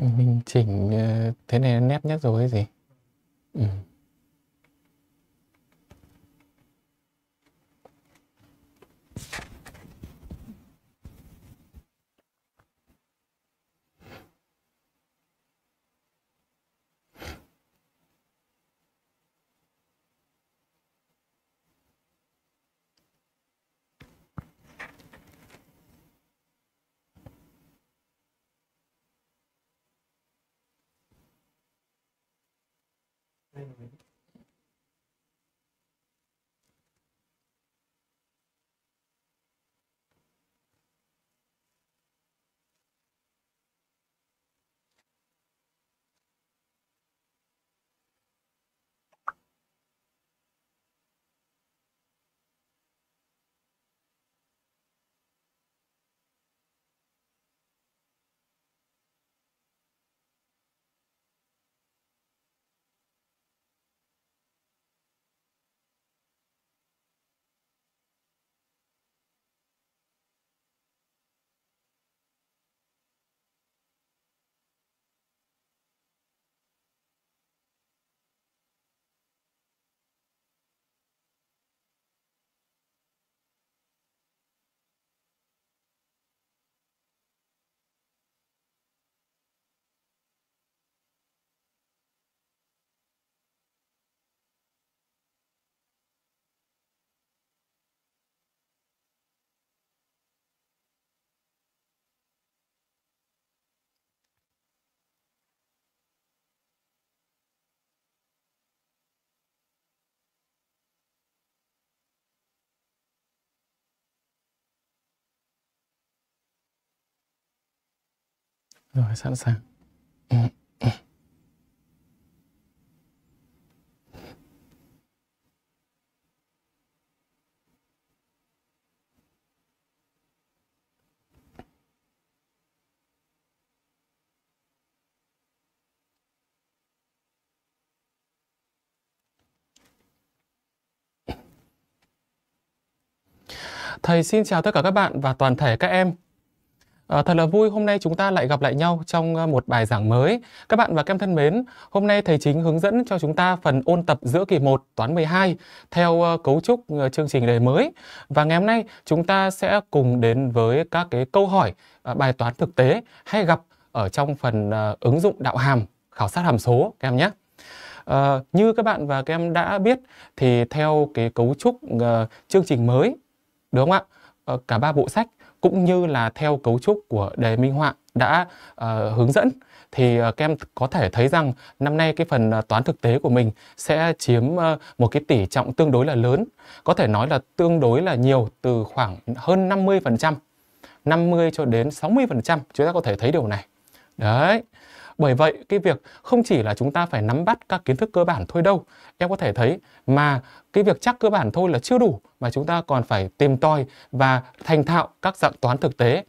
mình chỉnh ờ, thế này nét nhất rồi gì ừ. Rồi, sẵn sàng. Ừ, ừ. Thầy xin chào tất cả các bạn và toàn thể các em. À, thật là vui hôm nay chúng ta lại gặp lại nhau trong ờ, một bài giảng mới. Các bạn và các em thân mến, hôm nay thầy chính hướng dẫn cho chúng ta phần ôn tập giữa kỳ 1 toán 12 theo ờ, cấu trúc chương trình đề mới. Và ngày hôm nay chúng ta sẽ cùng đến với các cái câu hỏi bài toán thực tế hay gặp ở trong phần ứng dụng đạo hàm, khảo sát hàm số các em nhé. À, như các bạn và các em đã biết thì theo cái cấu trúc chương trình mới đúng không ạ? cả ba bộ sách cũng như là theo cấu trúc của đề minh họa đã uh, hướng dẫn thì uh, ờ, các em có thể thấy rằng năm nay cái phần ờ, toán thực tế của mình sẽ chiếm một cái tỷ trọng tương đối là lớn, có thể nói là tương đối là nhiều từ khoảng hơn 50%, 50 cho đến 60%, chúng ta có thể thấy điều này. Đấy. Bởi vậy, cái việc không chỉ là chúng ta phải nắm bắt các kiến thức cơ bản thôi đâu, em có thể thấy mà cái việc chắc cơ bản thôi là chưa đủ mà chúng ta còn phải tìm tòi và thành thạo các dạng toán thực tế.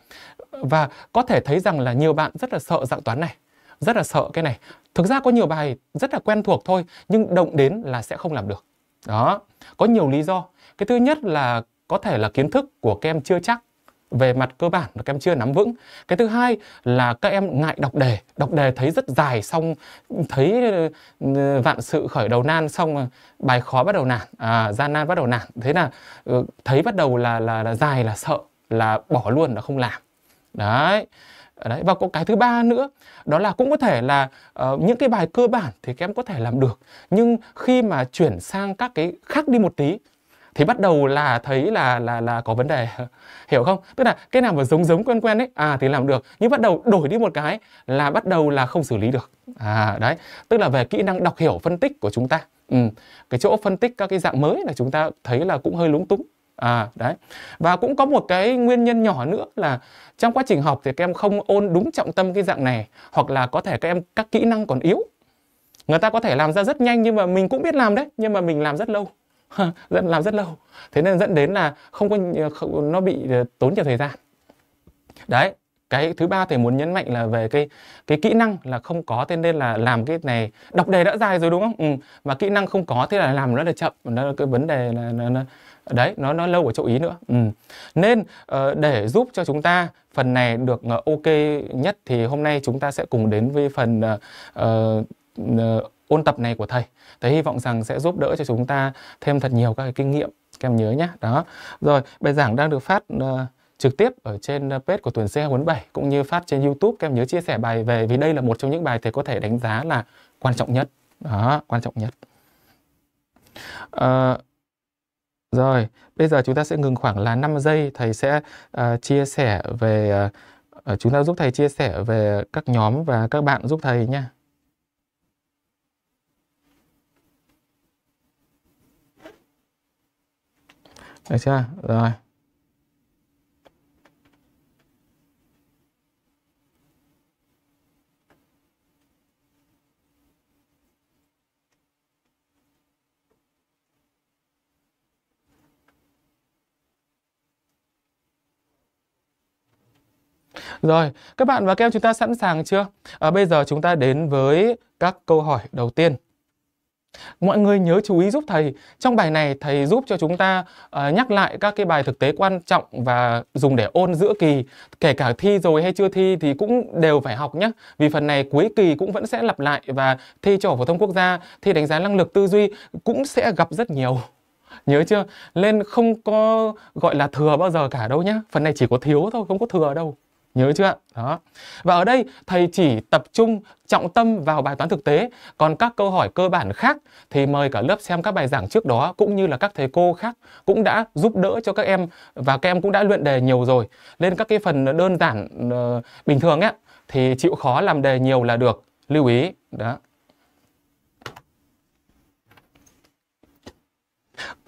Và có thể thấy rằng là nhiều bạn rất là sợ dạng toán này, rất là sợ cái này. Thực ra có nhiều bài rất là quen thuộc thôi nhưng động đến là sẽ không làm được. Đó, có nhiều lý do. Cái thứ nhất là có thể là kiến thức của các em chưa chắc về mặt cơ bản là các em chưa nắm vững cái thứ hai là các em ngại đọc đề đọc đề thấy rất dài xong thấy ờ, vạn sự khởi đầu nan xong bài khó bắt đầu nản à, gian nan bắt đầu nản thế là ừ, thấy bắt đầu là, là là dài là sợ là bỏ luôn là không làm đấy đấy và có cái thứ ba nữa đó là cũng có thể là uh, những cái bài cơ bản thì các em có thể làm được nhưng khi mà chuyển sang các cái khác đi một tí thì bắt đầu là thấy là là là có vấn đề hiểu không tức là cái nào mà giống giống quen quen đấy à thì làm được nhưng bắt đầu đổi đi một cái là bắt đầu là không xử lý được à đấy tức là về kỹ năng đọc hiểu phân tích của chúng ta ừ. cái chỗ phân tích các cái dạng mới là chúng ta thấy là cũng hơi lúng túng à đấy và cũng có một cái nguyên nhân nhỏ nữa là trong quá trình học thì các em không ôn đúng trọng tâm cái dạng này hoặc là có thể các em các kỹ năng còn yếu người ta có thể làm ra rất nhanh nhưng mà mình cũng biết làm đấy nhưng mà mình làm rất lâu dẫn làm rất lâu thế nên dẫn đến là không có không, nó bị ờ, tốn nhiều thời gian đấy cái thứ ba thầy muốn nhấn mạnh là về cái cái kỹ năng là không có thế nên là làm cái này đọc đề đã dài rồi đúng không ừ. và kỹ năng không có thế là làm nó là chậm nó là cái vấn đề là nó, nó, đấy nó nó lâu ở chỗ ý nữa ừ. nên ờ, để giúp cho chúng ta phần này được ờ, ok nhất thì hôm nay chúng ta sẽ cùng đến với phần uh, uh, ôn tập này của thầy thầy hy vọng rằng sẽ giúp đỡ cho chúng ta thêm thật nhiều các cái kinh nghiệm các em nhớ nhé đó rồi bài giảng đang được phát uh, trực tiếp ở trên ờ, page của Tuần tuyển Huấn 247 cũng như phát trên YouTube các em nhớ chia sẻ bài về vì đây là một trong những bài thầy có thể đánh giá là quan trọng nhất đó quan trọng nhất à, rồi bây giờ chúng ta sẽ ngừng khoảng là 5 giây thầy sẽ uh, chia sẻ về uh, chúng ta giúp thầy chia sẻ về các nhóm và các bạn giúp thầy nha Được chưa? Rồi. Rồi, các bạn và các em chúng ta sẵn sàng chưa? À, bây giờ chúng ta đến với các câu hỏi đầu tiên. Mọi người nhớ chú ý giúp thầy. Trong bài này thầy giúp cho chúng ta uh, nhắc lại các cái bài thực tế quan trọng và dùng để ôn giữa kỳ, kể cả thi rồi hay chưa thi thì cũng đều phải học nhé. Vì phần này cuối kỳ cũng vẫn sẽ lặp lại và thi trò phổ thông quốc gia, thi đánh giá năng lực tư duy cũng sẽ gặp rất nhiều. Nhớ chưa? Nên không có gọi là thừa bao giờ cả đâu nhá. Phần này chỉ có thiếu thôi, không có thừa đâu. Nhớ chưa? Đó. Và ở đây thầy chỉ tập trung trọng tâm vào bài toán thực tế, còn các câu hỏi cơ bản khác thì mời cả lớp xem các bài giảng trước đó cũng như là các thầy cô khác cũng đã giúp đỡ cho các em và các em cũng đã luyện đề nhiều rồi. Nên các cái phần đơn giản uh, bình thường ấy thì chịu khó làm đề nhiều là được. Lưu ý. Đó.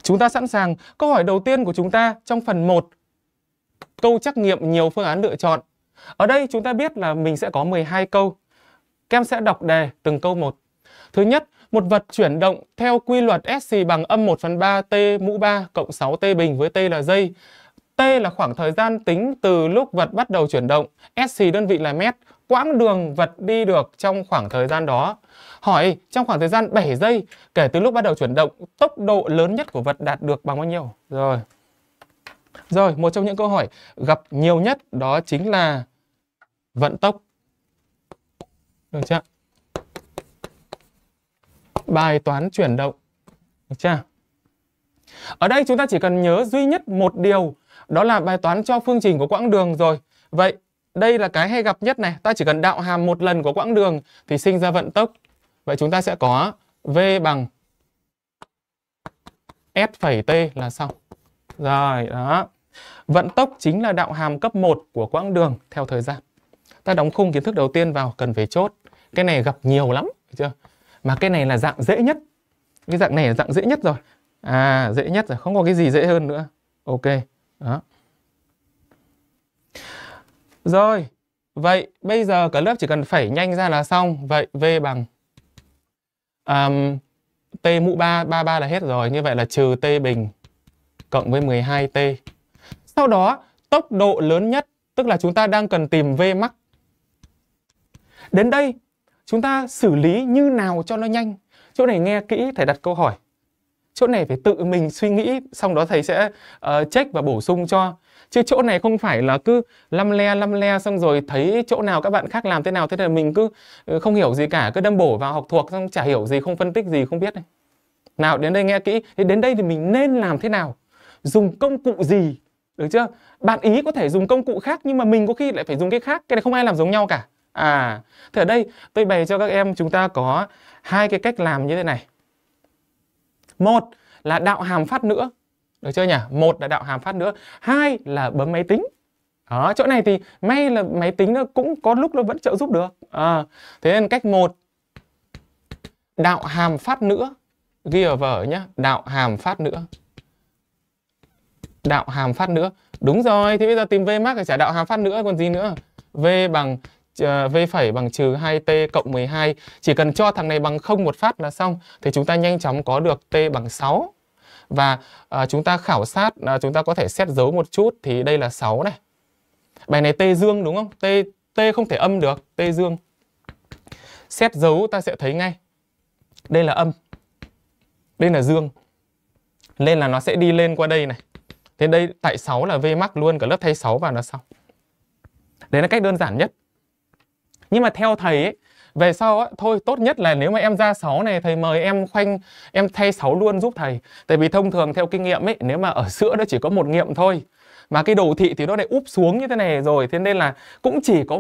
Chúng ta sẵn sàng câu hỏi đầu tiên của chúng ta trong phần 1 câu trắc nghiệm nhiều phương án lựa chọn ở đây chúng ta biết là mình sẽ có 12 câu. kem sẽ đọc đề từng câu một. Thứ nhất, một vật chuyển động theo quy luật S bằng âm 1 phần 3 T mũ 3 cộng 6 T bình với T là giây. T là khoảng thời gian tính từ lúc vật bắt đầu chuyển động, SC đơn vị là mét, quãng đường vật đi được trong khoảng thời gian đó. Hỏi, trong khoảng thời gian 7 giây kể từ lúc bắt đầu chuyển động, tốc độ lớn nhất của vật đạt được bằng bao nhiêu? Rồi, rồi, một trong những câu hỏi gặp nhiều nhất đó chính là vận tốc. Được chưa? Bài toán chuyển động. Được chưa? Ở đây chúng ta chỉ cần nhớ duy nhất một điều, đó là bài toán cho phương trình của quãng đường rồi. Vậy, đây là cái hay gặp nhất này. Ta chỉ cần đạo hàm một lần của quãng đường thì sinh ra vận tốc. Vậy chúng ta sẽ có V bằng S phẩy T là xong. Rồi, đó. Vận tốc chính là đạo hàm cấp 1 của quãng đường theo thời gian. Ta đóng khung kiến thức đầu tiên vào cần về chốt. Cái này gặp nhiều lắm, chưa? Mà cái này là dạng dễ nhất. Cái dạng này là dạng dễ nhất rồi. À, dễ nhất rồi, không có cái gì dễ hơn nữa. Ok, đó. Rồi, vậy bây giờ cả lớp chỉ cần phẩy nhanh ra là xong. Vậy V bằng um, T mũ 3, 33 là hết rồi. Như vậy là trừ T bình cộng với 12t. Sau đó, tốc độ lớn nhất, tức là chúng ta đang cần tìm v max. Đến đây, chúng ta xử lý như nào cho nó nhanh? Chỗ này nghe kỹ, thầy đặt câu hỏi. Chỗ này phải tự mình suy nghĩ, xong đó thầy sẽ uh, check và bổ sung cho. Chứ chỗ này không phải là cứ lăm le lăm le xong rồi thấy chỗ nào các bạn khác làm thế nào thế là mình cứ ờ, không hiểu gì cả, cứ đâm bổ vào học thuộc xong chả hiểu gì, không phân tích gì, không biết này. Nào đến đây nghe kỹ, thì đến đây thì mình nên làm thế nào? dùng công cụ gì được chưa bạn ý có thể dùng công cụ khác nhưng mà mình có khi lại phải dùng cái khác cái này không ai làm giống nhau cả à thế ở đây tôi bày cho các em chúng ta có hai cái cách làm như thế này một là đạo hàm phát nữa được chưa nhỉ một là đạo hàm phát nữa hai là bấm máy tính đó, chỗ này thì may là máy tính nó cũng có lúc nó vẫn trợ giúp được à, thế nên cách một đạo hàm phát nữa ghi ở vở nhé, đạo hàm phát nữa đạo hàm phát nữa đúng rồi Thế bây giờ tìm v max thì trả đạo hàm phát nữa còn gì nữa v bằng ờ, V phẩy bằng trừ 2T cộng 12 Chỉ cần cho thằng này bằng không một phát là xong Thì chúng ta nhanh chóng có được T bằng 6 Và à, chúng ta khảo sát à, Chúng ta có thể xét dấu một chút Thì đây là 6 này Bài này T dương đúng không? T, T không thể âm được T dương Xét dấu ta sẽ thấy ngay Đây là âm Đây là dương Nên là nó sẽ đi lên qua đây này Thế đây tại 6 là V max luôn cả lớp thay 6 vào nó xong. Đấy là cách đơn giản nhất. Nhưng mà theo thầy ấy, về sau á, thôi tốt nhất là nếu mà em ra 6 này thầy mời em khoanh em thay 6 luôn giúp thầy. Tại vì thông thường theo kinh nghiệm ấy nếu mà ở sữa nó chỉ có một nghiệm thôi. Mà cái đồ thị thì nó lại úp xuống như thế này rồi Thế nên là cũng chỉ có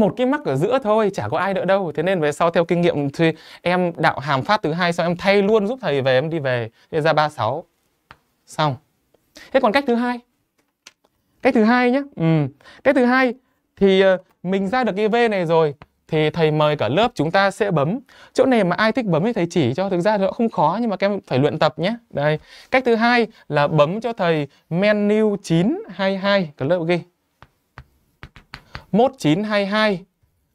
một cái mắc ở giữa thôi Chả có ai đỡ đâu Thế nên về sau theo kinh nghiệm thì em đạo hàm phát thứ hai Xong em thay luôn giúp thầy về em đi về Thế ra 36 Xong thế còn cách thứ hai cách thứ hai nhé ừ. cách thứ hai thì ờ, mình ra được cái v này rồi thì thầy mời cả lớp chúng ta sẽ bấm chỗ này mà ai thích bấm thì thầy chỉ cho thực ra nó không khó nhưng mà các em phải luyện tập nhé đây cách thứ hai là bấm cho thầy menu 922 cả lớp ghi 1922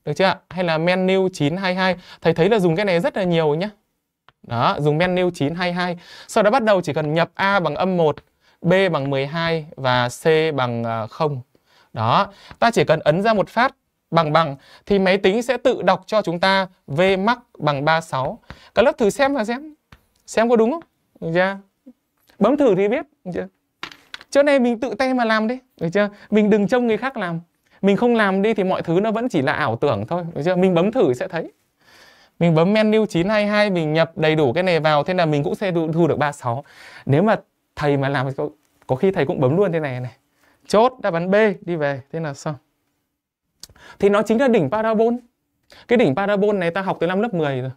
được chưa ạ hay là menu 922 thầy thấy là dùng cái này rất là nhiều nhé đó dùng menu 922 sau đó bắt đầu chỉ cần nhập a bằng âm 1 B bằng 12 và C bằng 0. À, Đó, ta chỉ cần ấn ra một phát bằng bằng thì máy tính sẽ tự đọc cho chúng ta V max bằng 36. Các lớp thử xem và xem xem có đúng không? Được chưa? Bấm thử thì biết, được chưa? Chỗ này mình tự tay mà làm đi, được chưa? Mình đừng trông người khác làm. Mình không làm đi thì mọi thứ nó vẫn chỉ là ảo tưởng thôi, được chưa? Mình bấm thử sẽ thấy. Mình bấm menu 922 mình nhập đầy đủ cái này vào thế là mình cũng sẽ thu được 36. Nếu mà thầy mà làm có, có khi thầy cũng bấm luôn thế này này chốt đáp án B đi về thế là xong thì nó chính là đỉnh parabol cái đỉnh parabol này ta học từ năm lớp 10 rồi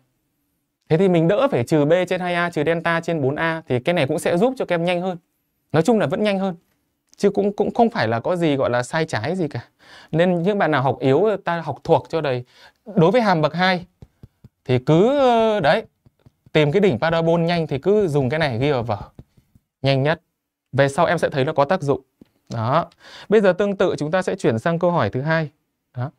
thế thì mình đỡ phải trừ B trên 2A trừ delta trên 4A thì cái này cũng sẽ giúp cho các em nhanh hơn nói chung là vẫn nhanh hơn chứ cũng cũng không phải là có gì gọi là sai trái gì cả nên những bạn nào học yếu ta học thuộc cho đầy đối với hàm bậc 2 thì cứ ờ, đấy tìm cái đỉnh parabol nhanh thì cứ dùng cái này ghi vào vở nhanh nhất. Về sau em sẽ thấy nó có tác dụng. Đó. Bây giờ tương tự chúng ta sẽ chuyển sang câu hỏi thứ hai. Đó.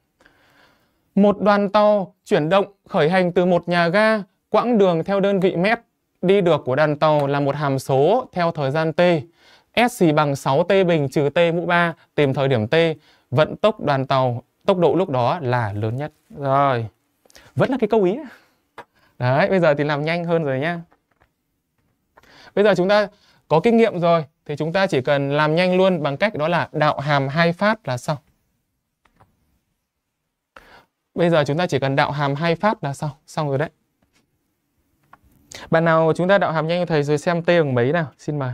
Một đoàn tàu chuyển động khởi hành từ một nhà ga quãng đường theo đơn vị mét đi được của đoàn tàu là một hàm số theo thời gian t. S bằng 6t bình trừ t mũ 3 tìm thời điểm t vận tốc đoàn tàu tốc độ lúc đó là lớn nhất. Rồi. Vẫn là cái câu ý. Đấy, bây giờ thì làm nhanh hơn rồi nhá. Bây giờ chúng ta có kinh nghiệm rồi thì chúng ta chỉ cần làm nhanh luôn bằng cách đó là đạo hàm hai phát là xong. Bây giờ chúng ta chỉ cần đạo hàm hai phát là xong, xong rồi đấy. Bạn nào chúng ta đạo hàm nhanh cho thầy rồi xem T bằng mấy nào, xin mời.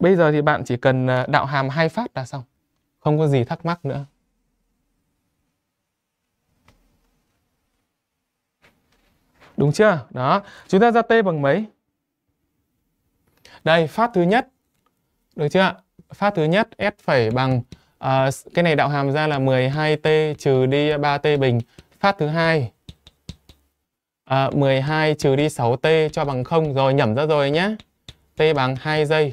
Bây giờ thì bạn chỉ cần à, đạo hàm hai phát là xong. Không có gì thắc mắc nữa. Đúng chưa? Đó, chúng ta ra T bằng mấy? Đây, phát thứ nhất. Được chưa ạ? Phát thứ nhất S phẩy bằng à, cái này đạo hàm ra là 12t trừ đi 3t bình. Phát thứ hai à, 12 trừ đi 6t cho bằng 0 rồi nhẩm ra rồi nhé. T bằng 2 giây.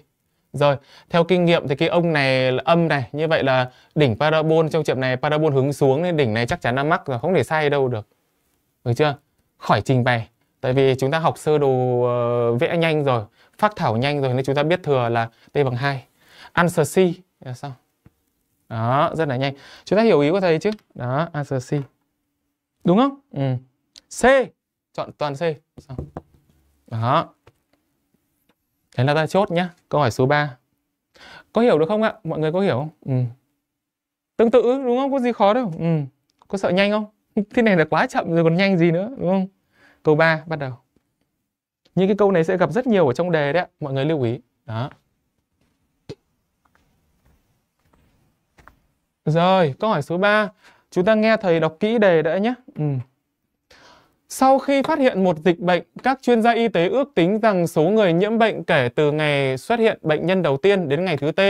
Rồi, theo kinh nghiệm thì cái ông này là âm này, như vậy là đỉnh parabol trong trường này parabol hướng xuống nên đỉnh này chắc chắn là mắc rồi, không thể sai đâu được. Được chưa? Khỏi trình bày. Tại vì chúng ta học sơ đồ uh, vẽ nhanh rồi phác thảo nhanh rồi nên chúng ta biết thừa là T bằng 2. Answer C là sao? Đó, rất là nhanh. Chúng ta hiểu ý của thầy chứ? Đó, answer C. Đúng không? Ừ. C. Chọn toàn C. Sao? Đó. Thế là ta chốt nhá. Câu hỏi số 3. Có hiểu được không ạ? Mọi người có hiểu không? Ừ. Tương tự đúng không? Có gì khó đâu. Ừ. Có sợ nhanh không? Thế này là quá chậm rồi còn nhanh gì nữa, đúng không? Câu 3 bắt đầu những cái câu này sẽ gặp rất nhiều ở trong đề đấy mọi người lưu ý đó rồi câu hỏi số 3 chúng ta nghe thầy đọc kỹ đề đã nhé ừ. Sau khi phát hiện một dịch bệnh, các chuyên gia y tế ước tính rằng số người nhiễm bệnh kể từ ngày xuất hiện bệnh nhân đầu tiên đến ngày thứ T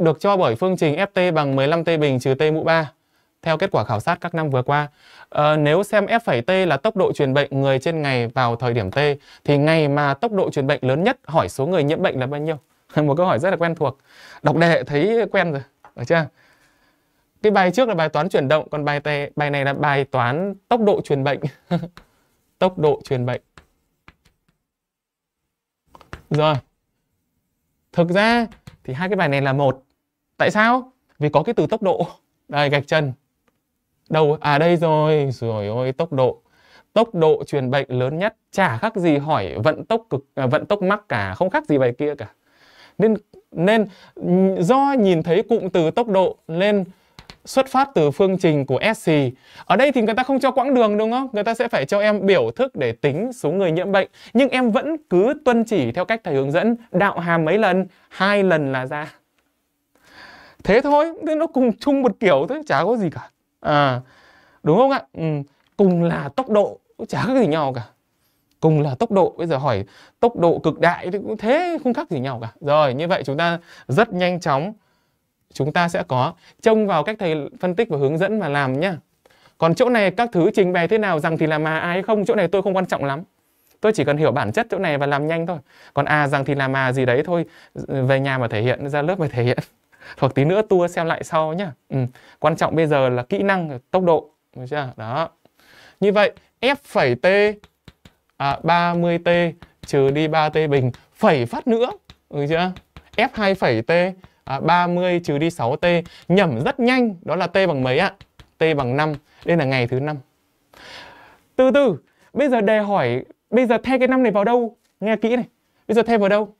được cho bởi phương trình FT bằng 15T bình trừ T mũ 3 theo kết quả khảo sát các năm vừa qua. À, nếu xem F'T là tốc độ truyền bệnh người trên ngày vào thời điểm T thì ngày mà tốc độ truyền bệnh lớn nhất hỏi số người nhiễm bệnh là bao nhiêu? Một câu hỏi rất là quen thuộc. Đọc đề thấy quen rồi, được chưa? Cái bài trước là bài toán chuyển động, còn bài tê, bài này là bài toán tốc độ truyền bệnh. tốc độ truyền bệnh. Rồi. Thực ra thì hai cái bài này là một. Tại sao? Vì có cái từ tốc độ. Đây gạch chân đâu à đây rồi rồi ôi tốc độ tốc độ truyền bệnh lớn nhất chả khác gì hỏi vận tốc cực à, vận tốc mắc cả không khác gì bài kia cả nên nên do nhìn thấy cụm từ tốc độ nên xuất phát từ phương trình của SC. Ở đây thì người ta không cho quãng đường đúng không? Người ta sẽ phải cho em biểu thức để tính số người nhiễm bệnh. Nhưng em vẫn cứ tuân chỉ theo cách thầy hướng dẫn. Đạo hàm mấy lần? Hai lần là ra. Thế thôi, nó cùng chung một kiểu thôi, chả có gì cả à, đúng không ạ ừ, cùng là tốc độ chả khác gì nhau cả cùng là tốc độ bây giờ hỏi tốc độ cực đại thì cũng thế không khác gì nhau cả rồi như vậy chúng ta rất nhanh chóng chúng ta sẽ có trông vào cách thầy phân tích và hướng dẫn mà làm nhá còn chỗ này các thứ trình bày thế nào rằng thì là mà ai không chỗ này tôi không quan trọng lắm tôi chỉ cần hiểu bản chất chỗ này và làm nhanh thôi còn à rằng thì là mà gì đấy thôi về nhà mà thể hiện ra lớp mà thể hiện hoặc tí nữa tua xem lại sau nhá ừ. quan trọng bây giờ là kỹ năng tốc độ được chưa đó như vậy f phẩy t à, 30 t trừ đi 3 t bình phẩy phát nữa được chưa f 2 phẩy t à, 30 trừ đi 6 t nhẩm rất nhanh đó là t bằng mấy ạ t bằng 5 đây là ngày thứ năm từ từ bây giờ đề hỏi bây giờ thay cái năm này vào đâu nghe kỹ này bây giờ thay vào đâu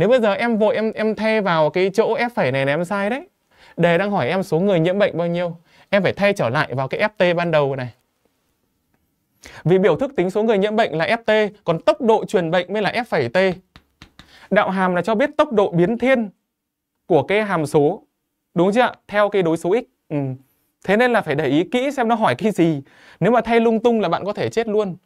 nếu bây giờ em vội em em thay vào cái chỗ F phẩy này là em sai đấy. Đề đang hỏi em số người nhiễm bệnh bao nhiêu. Em phải thay trở lại vào cái FT ban đầu này. Vì biểu thức tính số người nhiễm bệnh là FT, còn tốc độ truyền bệnh mới là F phẩy T. Đạo hàm là cho biết tốc độ biến thiên của cái hàm số. Đúng chưa? Theo cái đối số x. Ừ. Thế nên là phải để ý kỹ xem nó hỏi cái gì. Nếu mà thay lung tung là bạn có thể chết luôn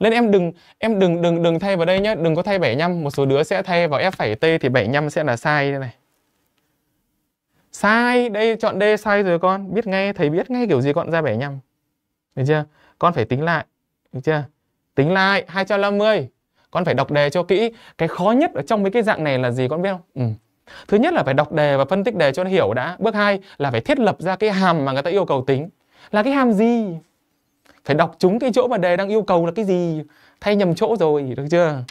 nên em đừng em đừng đừng đừng thay vào đây nhé đừng có thay 75 một số đứa sẽ thay vào f phẩy t thì 75 sẽ là sai đây này sai đây chọn d sai rồi con biết ngay thầy biết ngay kiểu gì con ra 75 được chưa con phải tính lại được chưa tính lại 250 con phải đọc đề cho kỹ cái khó nhất ở trong mấy cái dạng này là gì con biết không ừ. thứ nhất là phải đọc đề và phân tích đề cho nó hiểu đã bước hai là phải thiết lập ra cái hàm mà người ta yêu cầu tính là cái hàm gì phải đọc trúng cái chỗ mà đề đang yêu cầu là cái gì thay nhầm chỗ rồi được chưa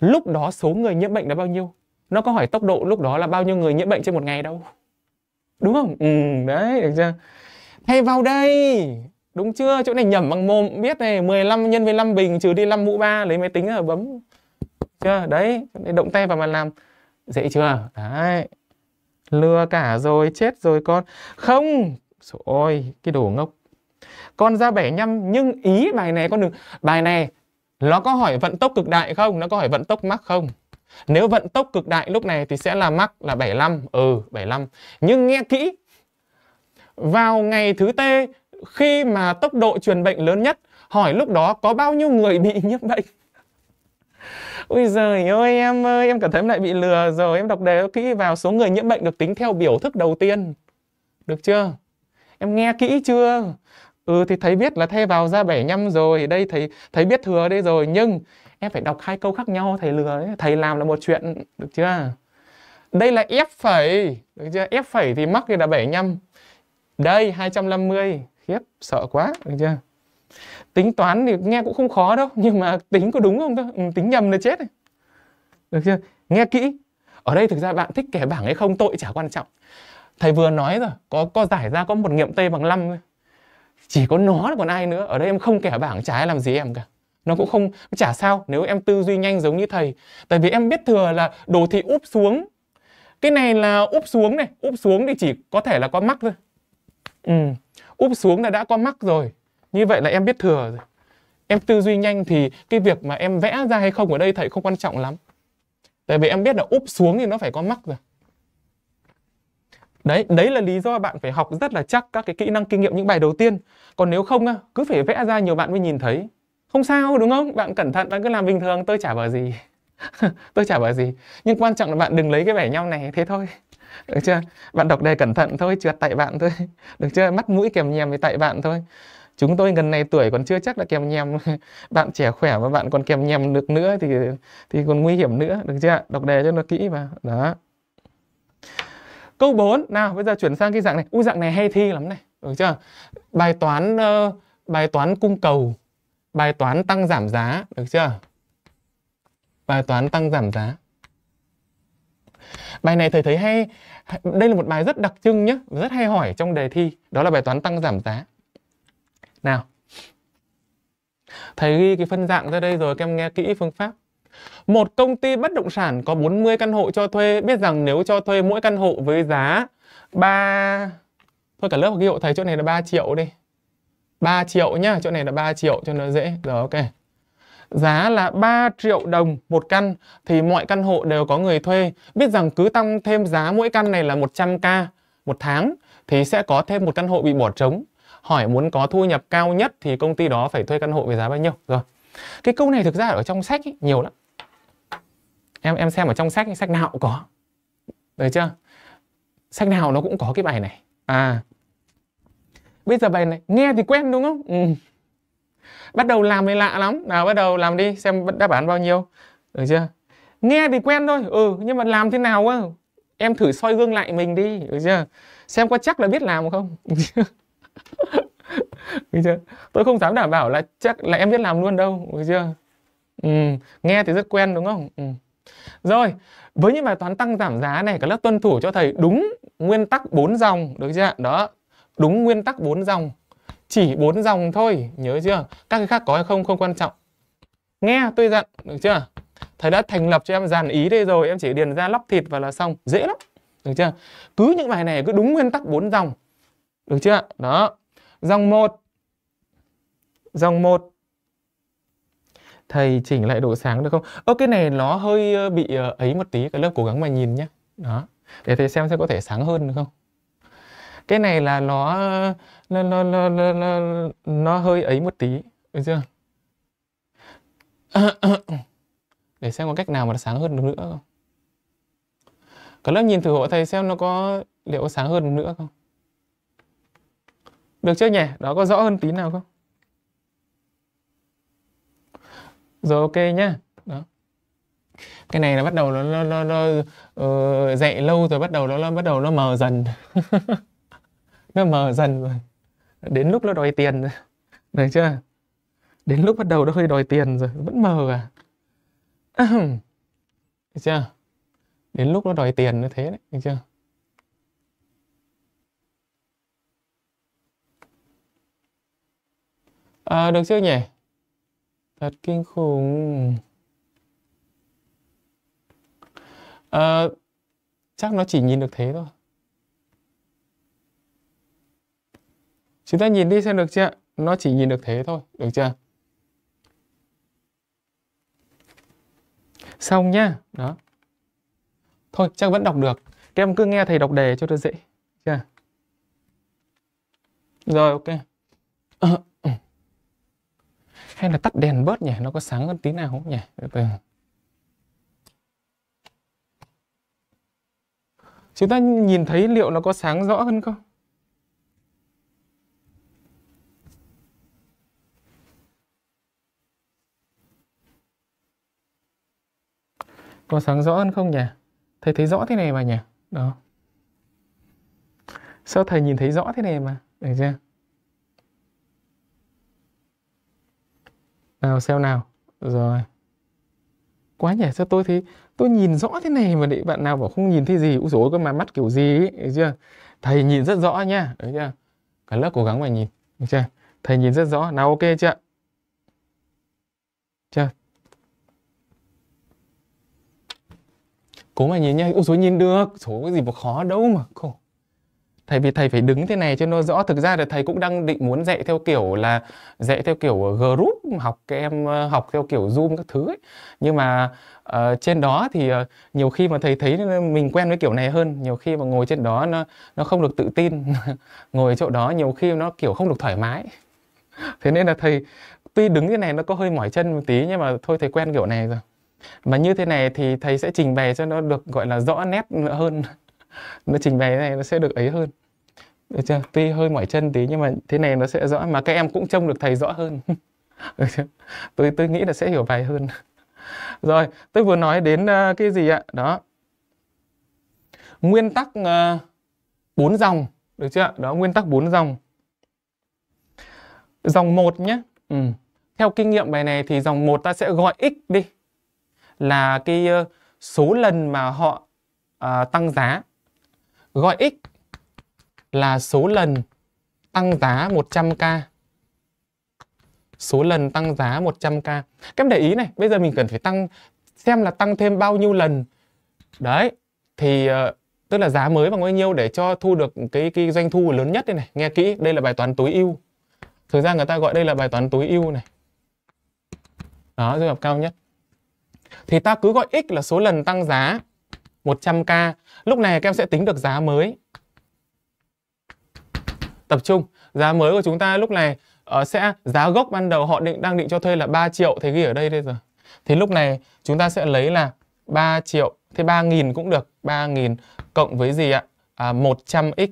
lúc đó số người nhiễm bệnh là bao nhiêu nó có hỏi tốc độ lúc đó là bao nhiêu người nhiễm bệnh trên một ngày đâu đúng không ừ đấy được chưa thay vào đây đúng chưa chỗ này nhầm bằng mồm biết này 15 nhân với 15 bình trừ đi 5 mũ 3 lấy máy tính rồi bấm chưa đấy động tay vào mà làm dễ chưa đấy lừa cả rồi chết rồi con không ôi cái đồ ngốc con ra 75 nhưng ý bài này con đừng bài này nó có hỏi vận tốc cực đại không nó có hỏi vận tốc mắc không nếu vận tốc cực đại lúc này thì sẽ là mắc là 75 ừ 75 nhưng nghe kỹ vào ngày thứ T khi mà tốc độ truyền bệnh lớn nhất hỏi lúc đó có bao nhiêu người bị nhiễm bệnh Ui giời ơi em ơi em cảm thấy em lại bị lừa rồi em đọc đề kỹ vào số người nhiễm bệnh được tính theo biểu thức đầu tiên được chưa em nghe kỹ chưa ừ thì thầy biết là thay vào ra 75 rồi đây thầy thầy biết thừa đây rồi nhưng em phải đọc hai câu khác nhau thầy lừa đấy thầy làm là một chuyện được chưa đây là f phẩy được chưa f phẩy thì mắc thì là 75 đây 250 khiếp sợ quá được chưa tính toán thì nghe cũng không khó đâu nhưng mà tính có đúng không thôi ừ, tính nhầm là chết được chưa nghe kỹ ở đây thực ra bạn thích kẻ bảng hay không tội chả quan trọng thầy vừa nói rồi có có giải ra có một nghiệm t bằng 5 thôi chỉ có nó là còn ai nữa ở đây em không kẻ bảng chả làm gì em cả nó cũng không chả sao nếu em tư duy nhanh giống như thầy tại vì em biết thừa là đồ thị úp xuống cái này là úp xuống này úp xuống thì chỉ có thể là có mắc thôi ừ. úp xuống là đã có mắc rồi như vậy là em biết thừa rồi em tư duy nhanh thì cái việc mà em vẽ ra hay không ở đây thầy không quan trọng lắm tại vì em biết là úp xuống thì nó phải có mắc rồi Đấy, đấy là lý do bạn phải học rất là chắc các cái kỹ năng kinh nghiệm những bài đầu tiên. Còn nếu không cứ phải vẽ ra nhiều bạn mới nhìn thấy. Không sao đúng không? Bạn cẩn thận, bạn cứ làm bình thường, tôi chả bảo gì. tôi chả bảo gì. Nhưng quan trọng là bạn đừng lấy cái vẻ nhau này thế thôi. Được chưa? Bạn đọc đề cẩn thận thôi, trượt tại bạn thôi. Được chưa? Mắt mũi kèm nhèm thì tại bạn thôi. Chúng tôi gần này tuổi còn chưa chắc là kèm nhèm. Bạn trẻ khỏe mà bạn còn kèm nhèm được nữa thì thì còn nguy hiểm nữa, được chưa? Đọc đề cho nó kỹ vào. Đó. Câu 4, nào bây giờ chuyển sang cái dạng này. u dạng này hay thi lắm này, được chưa? Bài toán uh, bài toán cung cầu, bài toán tăng giảm giá, được chưa? Bài toán tăng giảm giá. Bài này thầy thấy hay đây là một bài rất đặc trưng nhé, rất hay hỏi trong đề thi, đó là bài toán tăng giảm giá. Nào. Thầy ghi cái phân dạng ra đây rồi các em nghe kỹ phương pháp. Một công ty bất động sản có 40 căn hộ cho thuê biết rằng nếu cho thuê mỗi căn hộ với giá 3 Thôi cả lớp ghi hộ thầy chỗ này là 3 triệu đi. 3 triệu nhá, chỗ này là 3 triệu cho nó dễ. Rồi ok. Giá là 3 triệu đồng một căn thì mọi căn hộ đều có người thuê. Biết rằng cứ tăng thêm giá mỗi căn này là 100k một tháng thì sẽ có thêm một căn hộ bị bỏ trống. Hỏi muốn có thu nhập cao nhất thì công ty đó phải thuê căn hộ với giá bao nhiêu? Rồi. Cái câu này thực ra ở trong sách ý, nhiều lắm em em xem ở trong sách sách nào cũng có được chưa sách nào nó cũng có cái bài này à bây giờ bài này nghe thì quen đúng không ừ. bắt đầu làm thì lạ lắm nào bắt đầu làm đi xem đáp án bao nhiêu được chưa nghe thì quen thôi ừ nhưng mà làm thế nào á em thử soi gương lại mình đi được chưa xem có chắc là biết làm không được chưa tôi không dám đảm bảo là chắc là em biết làm luôn đâu được chưa ừ. nghe thì rất quen đúng không ừ. Rồi, với những bài toán tăng giảm giá này, các lớp tuân thủ cho thầy đúng nguyên tắc 4 dòng, được chưa Đó, đúng nguyên tắc 4 dòng. Chỉ 4 dòng thôi, nhớ chưa? Các cái khác có hay không không quan trọng. Nghe tôi dặn, được chưa? Thầy đã thành lập cho em dàn ý đây rồi, em chỉ điền ra lóc thịt và là xong, dễ lắm. Được chưa? Cứ những bài này cứ đúng nguyên tắc 4 dòng. Được chưa? Đó. Dòng 1 Dòng 1 thầy chỉnh lại độ sáng được không ơ cái này nó hơi bị ờ, ấy một tí cái lớp cố gắng mà nhìn nhé đó để thầy xem sẽ có thể sáng hơn được không cái này là nó nó nó nó nó, nó, nó hơi ấy một tí được chưa để xem có cách nào mà nó sáng hơn được nữa không cả lớp nhìn thử hộ thầy xem nó có liệu sáng hơn được nữa không được chưa nhỉ đó có rõ hơn tí nào không rồi ok nhá đó cái này là bắt đầu nó nó nó, nó uh, ờ, dạy lâu rồi bắt đầu nó, nó bắt đầu nó mờ dần nó mờ dần rồi đến lúc nó đòi tiền rồi được chưa đến lúc bắt đầu nó hơi đòi tiền rồi vẫn mờ à được chưa đến lúc nó đòi tiền nó thế đấy được chưa à, được chưa nhỉ Thật kinh khủng. À, chắc nó chỉ nhìn được thế thôi. Chúng ta nhìn đi xem được chưa? Nó chỉ nhìn được thế thôi, được chưa? Xong nhá, đó. Thôi, chắc vẫn đọc được. Các em cứ nghe thầy đọc đề cho nó dễ. Chưa? Rồi, ok hay là tắt đèn bớt nhỉ nó có sáng hơn tí nào không nhỉ từ từ chúng ta nhìn thấy liệu nó có sáng rõ hơn không có sáng rõ hơn không nhỉ thầy thấy rõ thế này mà nhỉ đó sao thầy nhìn thấy rõ thế này mà được chưa nào xem nào rồi quá nhỉ sao tôi thấy tôi nhìn rõ thế này mà để bạn nào bảo không nhìn thấy gì úi dối cơ mà mắt kiểu gì ấy, chưa thầy nhìn rất rõ nha đấy chưa cả lớp cố gắng mà nhìn được chưa thầy nhìn rất rõ nào ok chưa chưa cố mà nhìn nha úi dối nhìn được số cái gì mà khó đâu mà không thầy vì thầy phải đứng thế này cho nó rõ thực ra là thầy cũng đang định muốn dạy theo kiểu là dạy theo kiểu group học các em ờ, học theo kiểu zoom các thứ ấy. nhưng mà uh, trên đó thì uh, nhiều khi mà thầy thấy mình quen với kiểu này hơn nhiều khi mà ngồi trên đó nó nó không được tự tin ngồi chỗ đó nhiều khi nó kiểu không được thoải mái thế nên là thầy tuy đứng thế này nó có hơi mỏi chân một tí nhưng mà thôi thầy quen kiểu này rồi mà như thế này thì thầy sẽ trình bày cho nó được gọi là rõ nét hơn nó trình bày này nó sẽ được ấy hơn được chưa tuy hơi mỏi chân tí nhưng mà thế này nó sẽ rõ mà các em cũng trông được thầy rõ hơn được chưa? tôi tôi nghĩ là sẽ hiểu bài hơn rồi tôi vừa nói đến ờ, cái gì ạ đó nguyên tắc ờ, bốn dòng được chưa đó nguyên tắc bốn dòng dòng một nhé ừ. theo kinh nghiệm bài này thì dòng một ta sẽ gọi x đi là cái ờ, số lần mà họ uh, tăng giá gọi x là số lần tăng giá 100k. Số lần tăng giá 100k. Các em để ý này, bây giờ mình cần phải tăng xem là tăng thêm bao nhiêu lần. Đấy, thì ờ, tức là giá mới bằng bao nhiêu để cho thu được cái cái doanh thu lớn nhất đây này. Nghe kỹ, đây là bài toán tối ưu. Thực ra người ta gọi đây là bài toán tối ưu này. Đó, doanh hợp cao nhất. Thì ta cứ gọi x là số lần tăng giá 100k. Lúc này các em sẽ tính được giá mới. Tập trung, giá mới của chúng ta lúc này uh, sẽ giá gốc ban đầu họ định đang định cho thuê là 3 triệu Thế ghi ở đây đây rồi. Thì lúc này chúng ta sẽ lấy là 3 triệu, thế 3.000 cũng được, 3.000 cộng với gì ạ? À, 100x.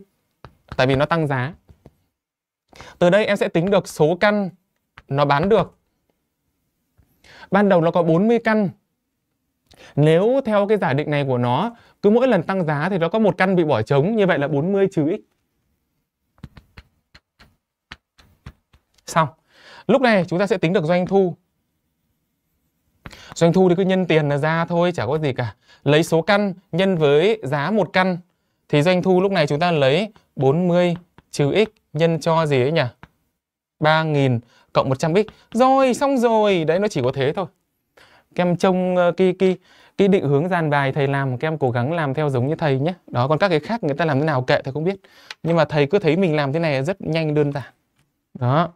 Tại vì nó tăng giá. Từ đây em sẽ tính được số căn nó bán được. Ban đầu nó có 40 căn nếu theo cái giả định này của nó, cứ mỗi lần tăng giá thì nó có một căn bị bỏ trống, như vậy là 40 trừ x. Xong. Lúc này chúng ta sẽ tính được doanh thu. Doanh thu thì cứ nhân tiền là ra thôi, chả có gì cả. Lấy số căn nhân với giá một căn thì doanh thu lúc này chúng ta lấy 40 trừ x nhân cho gì ấy nhỉ? 3.000 cộng 100x. Rồi, xong rồi. Đấy, nó chỉ có thế thôi các em trông ờ, cái cái cái định hướng dàn bài thầy làm các em cố gắng làm theo giống như thầy nhé đó còn các cái khác người ta làm thế nào kệ thầy không biết nhưng mà thầy cứ thấy mình làm thế này rất nhanh đơn giản đó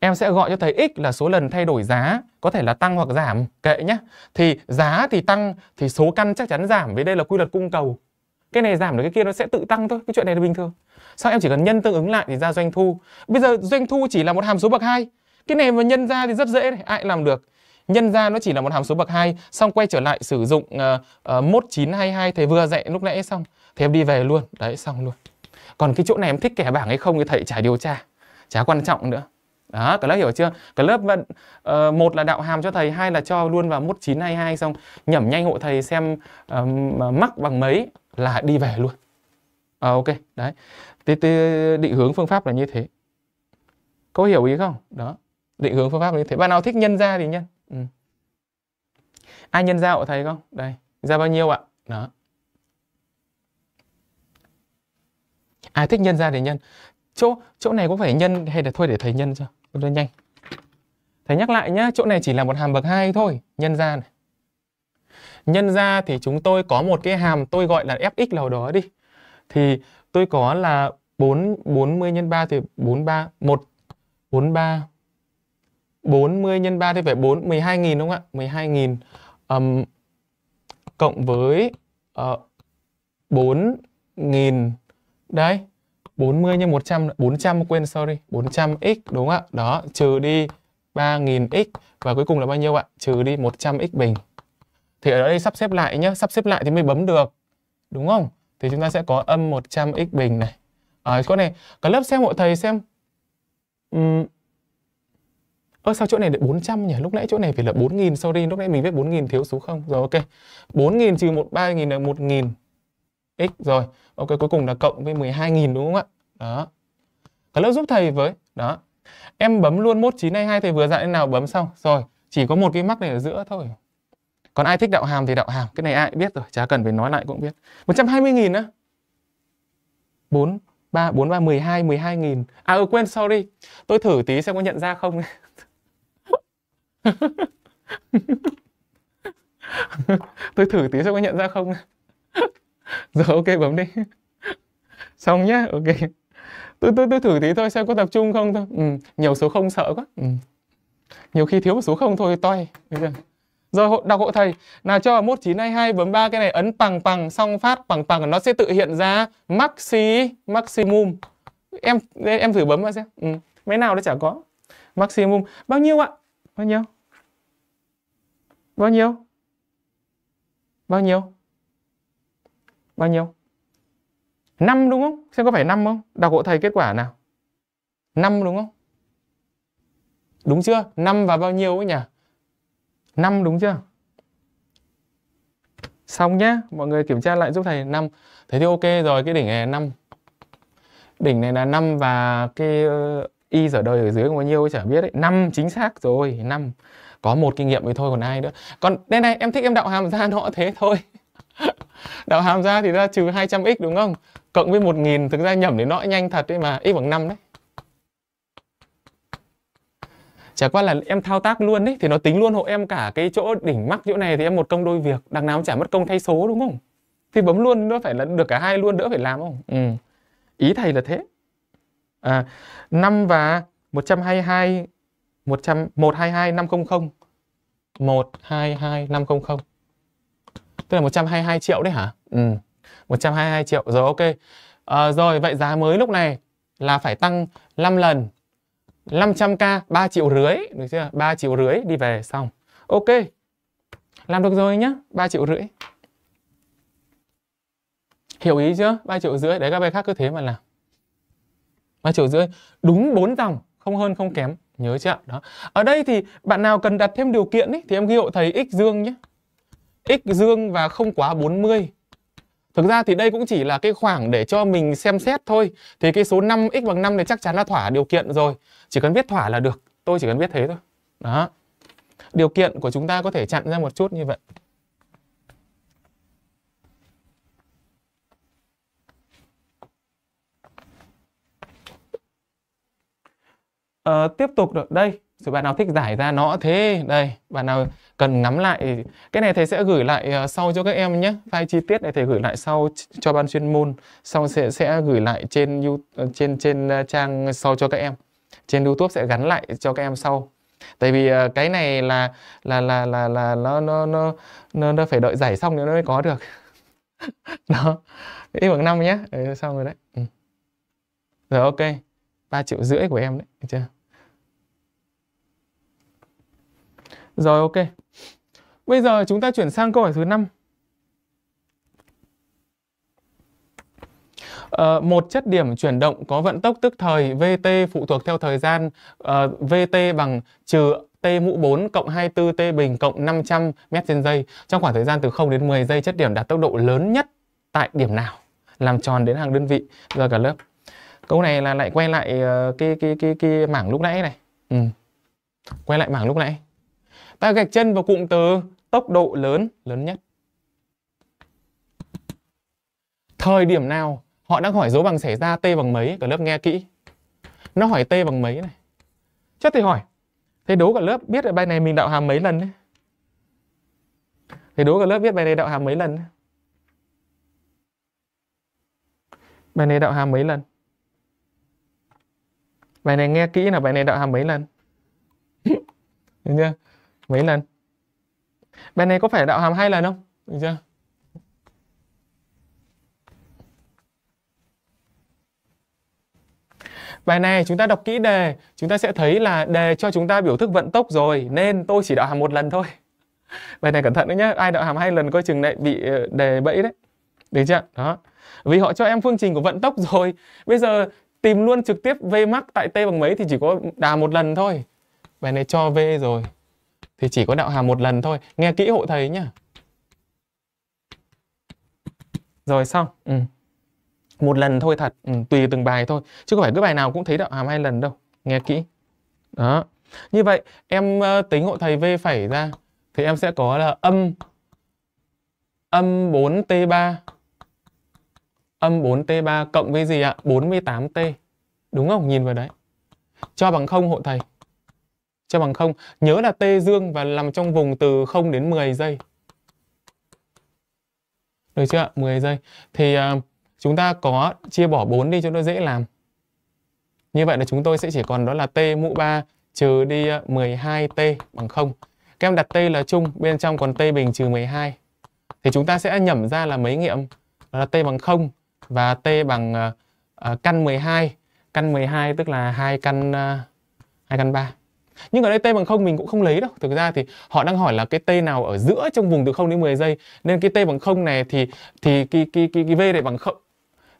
em sẽ gọi cho thầy x là số lần thay đổi giá có thể là tăng hoặc giảm kệ nhé thì giá thì tăng thì số căn chắc chắn giảm vì đây là quy luật cung cầu cái này giảm được cái kia nó sẽ tự tăng thôi cái chuyện này là bình thường sau em chỉ cần nhân tương ứng lại thì ra doanh thu bây giờ doanh thu chỉ là một hàm số bậc hai cái này mà nhân ra thì rất dễ này ai làm được nhân ra nó chỉ là một hàm số bậc 2 xong quay trở lại sử dụng uh, uh, mốt 922 thầy vừa dạy lúc nãy xong thì em đi về luôn đấy xong luôn còn cái chỗ này em thích kẻ bảng hay không thì thầy chả điều tra chả quan trọng nữa đó cả lớp hiểu chưa cả lớp vẫn uh, ờ, một là đạo hàm cho thầy hai là cho luôn vào mốt 922 xong nhẩm nhanh hộ thầy xem uh, mắc bằng mấy là đi về luôn à, ok đấy thì, thì định hướng phương pháp là như thế có hiểu ý không đó định hướng phương pháp như thế bạn nào thích nhân ra thì nhân ừ. ai nhân ra của thầy không đây ra bao nhiêu ạ đó ai à, thích nhân ra thì nhân chỗ chỗ này có phải nhân hay là thôi để thầy nhân cho cho nhanh thầy nhắc lại nhá chỗ này chỉ là một hàm bậc hai thôi nhân ra này nhân ra thì chúng tôi có một cái hàm tôi gọi là fx nào đó đi thì tôi có là 4 40 nhân 3 thì 43 1 43 40 nhân 3 thì phải 4 12.000 đúng không ạ? 12.000 um, cộng với uh, ờ, 4.000 đấy 40 nhân 100 400 quên sorry 400x đúng không ạ? Đó, trừ đi 3.000x và cuối cùng là bao nhiêu ạ? Trừ đi 100x bình. Thì ở đây sắp xếp lại nhé, sắp xếp lại thì mới bấm được. Đúng không? Thì chúng ta sẽ có âm 100x bình này. À, con này, cả lớp xem hộ thầy xem um, ơ sao chỗ này được 400 nhỉ lúc nãy chỗ này phải là 4.000 sorry lúc nãy mình viết 4.000 thiếu số không rồi ok 4.000 trừ 1 3.000 là 1.000 x rồi ok cuối cùng là cộng với 12.000 đúng không ạ đó cả lớp giúp thầy với đó em bấm luôn mốt 922 thầy vừa dạy nào bấm xong rồi chỉ có một cái mắc này ở giữa thôi còn ai thích đạo hàm thì đạo hàm cái này ai biết rồi chả cần phải nói lại cũng biết 120.000 á 4 3 4 3 12 12.000 à ừ quên sorry tôi thử tí xem có nhận ra không tôi thử tí xem có nhận ra không rồi ok bấm đi xong nhá ok tôi tôi tôi thử tí thôi xem có tập trung không thôi ừ, nhiều số không sợ quá ừ. nhiều khi thiếu một số không thôi toi rồi đọc hộ thầy nào cho một chín hai hai bấm ba cái này ấn bằng bằng xong phát bằng bằng nó sẽ tự hiện ra maxi maximum em em thử bấm mà xem ừ. mấy nào nó chả có maximum bao nhiêu ạ bao nhiêu bao nhiêu bao nhiêu bao nhiêu năm đúng không xem có phải năm không đọc hộ thầy kết quả nào năm đúng không đúng chưa năm và bao nhiêu ấy nhỉ năm đúng chưa xong nhé mọi người kiểm tra lại giúp thầy năm thế thì ok rồi cái đỉnh này là năm đỉnh này là năm và cái y ở đời ở dưới bao nhiêu chả biết đấy năm chính xác rồi năm có một kinh nghiệm thì thôi còn ai nữa còn đây này em thích em đạo hàm ra nó thế thôi đạo hàm ra thì ra trừ 200 x đúng không cộng với 1000 thực ra nhẩm đến nó nhanh thật đấy mà x bằng 5 đấy chả qua là em thao tác luôn đấy thì nó tính luôn hộ em cả cái chỗ đỉnh mắc chỗ này thì em một công đôi việc đằng nào cũng chả mất công thay số đúng không thì bấm luôn nó phải là được cả hai luôn đỡ phải làm không ừ ý thầy là thế à, 5 và 122 100 122 500 122 500 tức là 122 triệu đấy hả ừ 122 triệu rồi ok à, rồi vậy giá mới lúc này là phải tăng 5 lần 500k 3 triệu rưỡi được chưa 3 triệu rưỡi đi về xong ok làm được rồi nhá 3 triệu rưỡi hiểu ý chưa 3 triệu rưỡi đấy các bài khác cứ thế mà làm ba triệu rưỡi đúng bốn dòng không hơn không kém nhớ chưa đó ở đây thì bạn nào cần đặt thêm điều kiện ý, thì em ghi hộ thầy x dương nhé x dương và không quá 40 Thực ra thì đây cũng chỉ là cái khoảng để cho mình xem xét thôi Thì cái số 5x bằng 5 này chắc chắn là thỏa điều kiện rồi Chỉ cần biết thỏa là được Tôi chỉ cần biết thế thôi Đó Điều kiện của chúng ta có thể chặn ra một chút như vậy à, tiếp tục được đây rồi bạn nào thích giải ra nó thế đây bạn nào cần ngắm lại cái này thầy sẽ gửi lại ờ, sau cho các em nhé file chi tiết này thầy gửi lại sau cho ban chuyên môn sau sẽ sẽ gửi lại trên ờ, trên trên trang sau cho các em trên youtube sẽ gắn lại cho các em sau tại vì cái này là là là là là nó nó nó nó, nó phải đợi giải xong thì nó mới có được đó y bằng năm nhé ừ, xong rồi đấy ừ. rồi ok 3 triệu rưỡi của em đấy được chưa rồi ok bây giờ chúng ta chuyển sang câu hỏi thứ 5 Uh, ờ, một chất điểm chuyển động có vận tốc tức thời VT phụ thuộc theo thời gian uh, ờ, VT bằng trừ T mũ 4 cộng 24 T bình cộng 500 m trên giây. Trong khoảng thời gian từ 0 đến 10 giây chất điểm đạt tốc độ lớn nhất tại điểm nào? Làm tròn đến hàng đơn vị. Rồi cả lớp câu này là lại quay lại ờ, cái cái cái cái mảng lúc nãy này ừ. quay lại mảng lúc nãy ta gạch chân vào cụm từ tốc độ lớn lớn nhất thời điểm nào họ đang hỏi dấu bằng xảy ra t bằng mấy cả lớp nghe kỹ nó hỏi t bằng mấy này chất thì hỏi thầy đố cả lớp biết là bài này mình đạo hàm mấy lần đấy thầy đố cả lớp biết bài này đạo hàm mấy lần đấy bài này đạo hàm mấy lần bài này nghe kỹ là bài này đạo hàm mấy lần được chưa mấy lần bài này có phải đạo hàm hai lần không được chưa Bài này chúng ta đọc kỹ đề, chúng ta sẽ thấy là đề cho chúng ta biểu thức vận tốc rồi nên tôi chỉ đạo hàm một lần thôi. Bài này cẩn thận đấy nhá, ai đạo hàm hai lần coi chừng lại bị ờ, đề bẫy đấy. Được chưa? Đó. Vì họ cho em phương trình của vận tốc rồi, bây giờ tìm luôn trực tiếp V max tại T bằng mấy thì chỉ có đà một lần thôi. Bài này cho V rồi. Thì chỉ có đạo hàm một lần thôi. Nghe kỹ hộ thầy nhá. Rồi xong. Ừ. Một lần thôi thật. Ừ, tùy từng bài thôi. Chứ không phải cứ bài nào cũng thấy đạo hàm hai lần đâu. Nghe kỹ. Đó. Như vậy em ờ, tính hộ thầy V phẩy ra. Thì em sẽ có là âm âm 4T3 âm 4t3 cộng với gì ạ? 48t. Đúng không? Nhìn vào đấy. Cho bằng 0 hộ thầy. Cho bằng 0. Nhớ là t dương và nằm trong vùng từ 0 đến 10 giây. Được chưa ạ? 10 giây. Thì uh, chúng ta có chia bỏ 4 đi cho nó dễ làm. Như vậy là chúng tôi sẽ chỉ còn đó là t mũ 3 trừ đi 12t à, bằng 0. Các em đặt t là chung, bên trong còn t bình trừ 12. Thì chúng ta sẽ nhẩm ra là mấy nghiệm? Đó là t bằng 0 và t bằng uh, căn 12 căn 12 tức là hai căn ờ, hai căn 3 nhưng ở đây t bằng không mình cũng không lấy đâu. Thực ra thì họ đang hỏi là cái t nào ở giữa trong vùng từ 0 đến 10 giây. Nên cái t bằng không này thì thì cái cái cái, cái v này bằng không.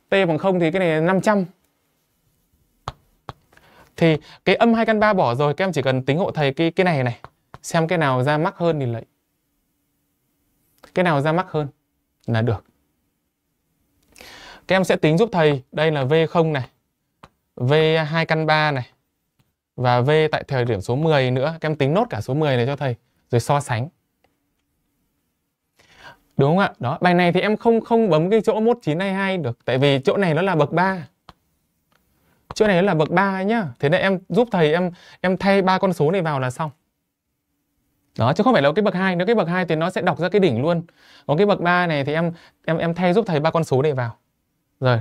T bằng không thì cái này là 500. Thì cái âm 2 căn 3 bỏ rồi, các em chỉ cần tính hộ thầy cái cái này này, xem cái nào ra mắc hơn thì lấy. Cái nào ra mắc hơn là được. Các em sẽ tính giúp thầy, đây là V0 này, V2 căn 3 này, và V tại thời điểm số 10 nữa. Các em tính nốt cả số 10 này cho thầy, rồi so sánh. Đúng không ạ? Đó, bài này thì em không không bấm cái chỗ 1922 được, tại vì chỗ này nó là bậc 3. Chỗ này nó là bậc 3 nhá. Thế nên em giúp thầy em em thay ba con số này vào là xong. Đó, chứ không phải là cái bậc 2, nếu cái bậc 2 thì nó sẽ đọc ra cái đỉnh luôn. Còn cái bậc 3 này thì em em em thay giúp thầy ba con số này vào rồi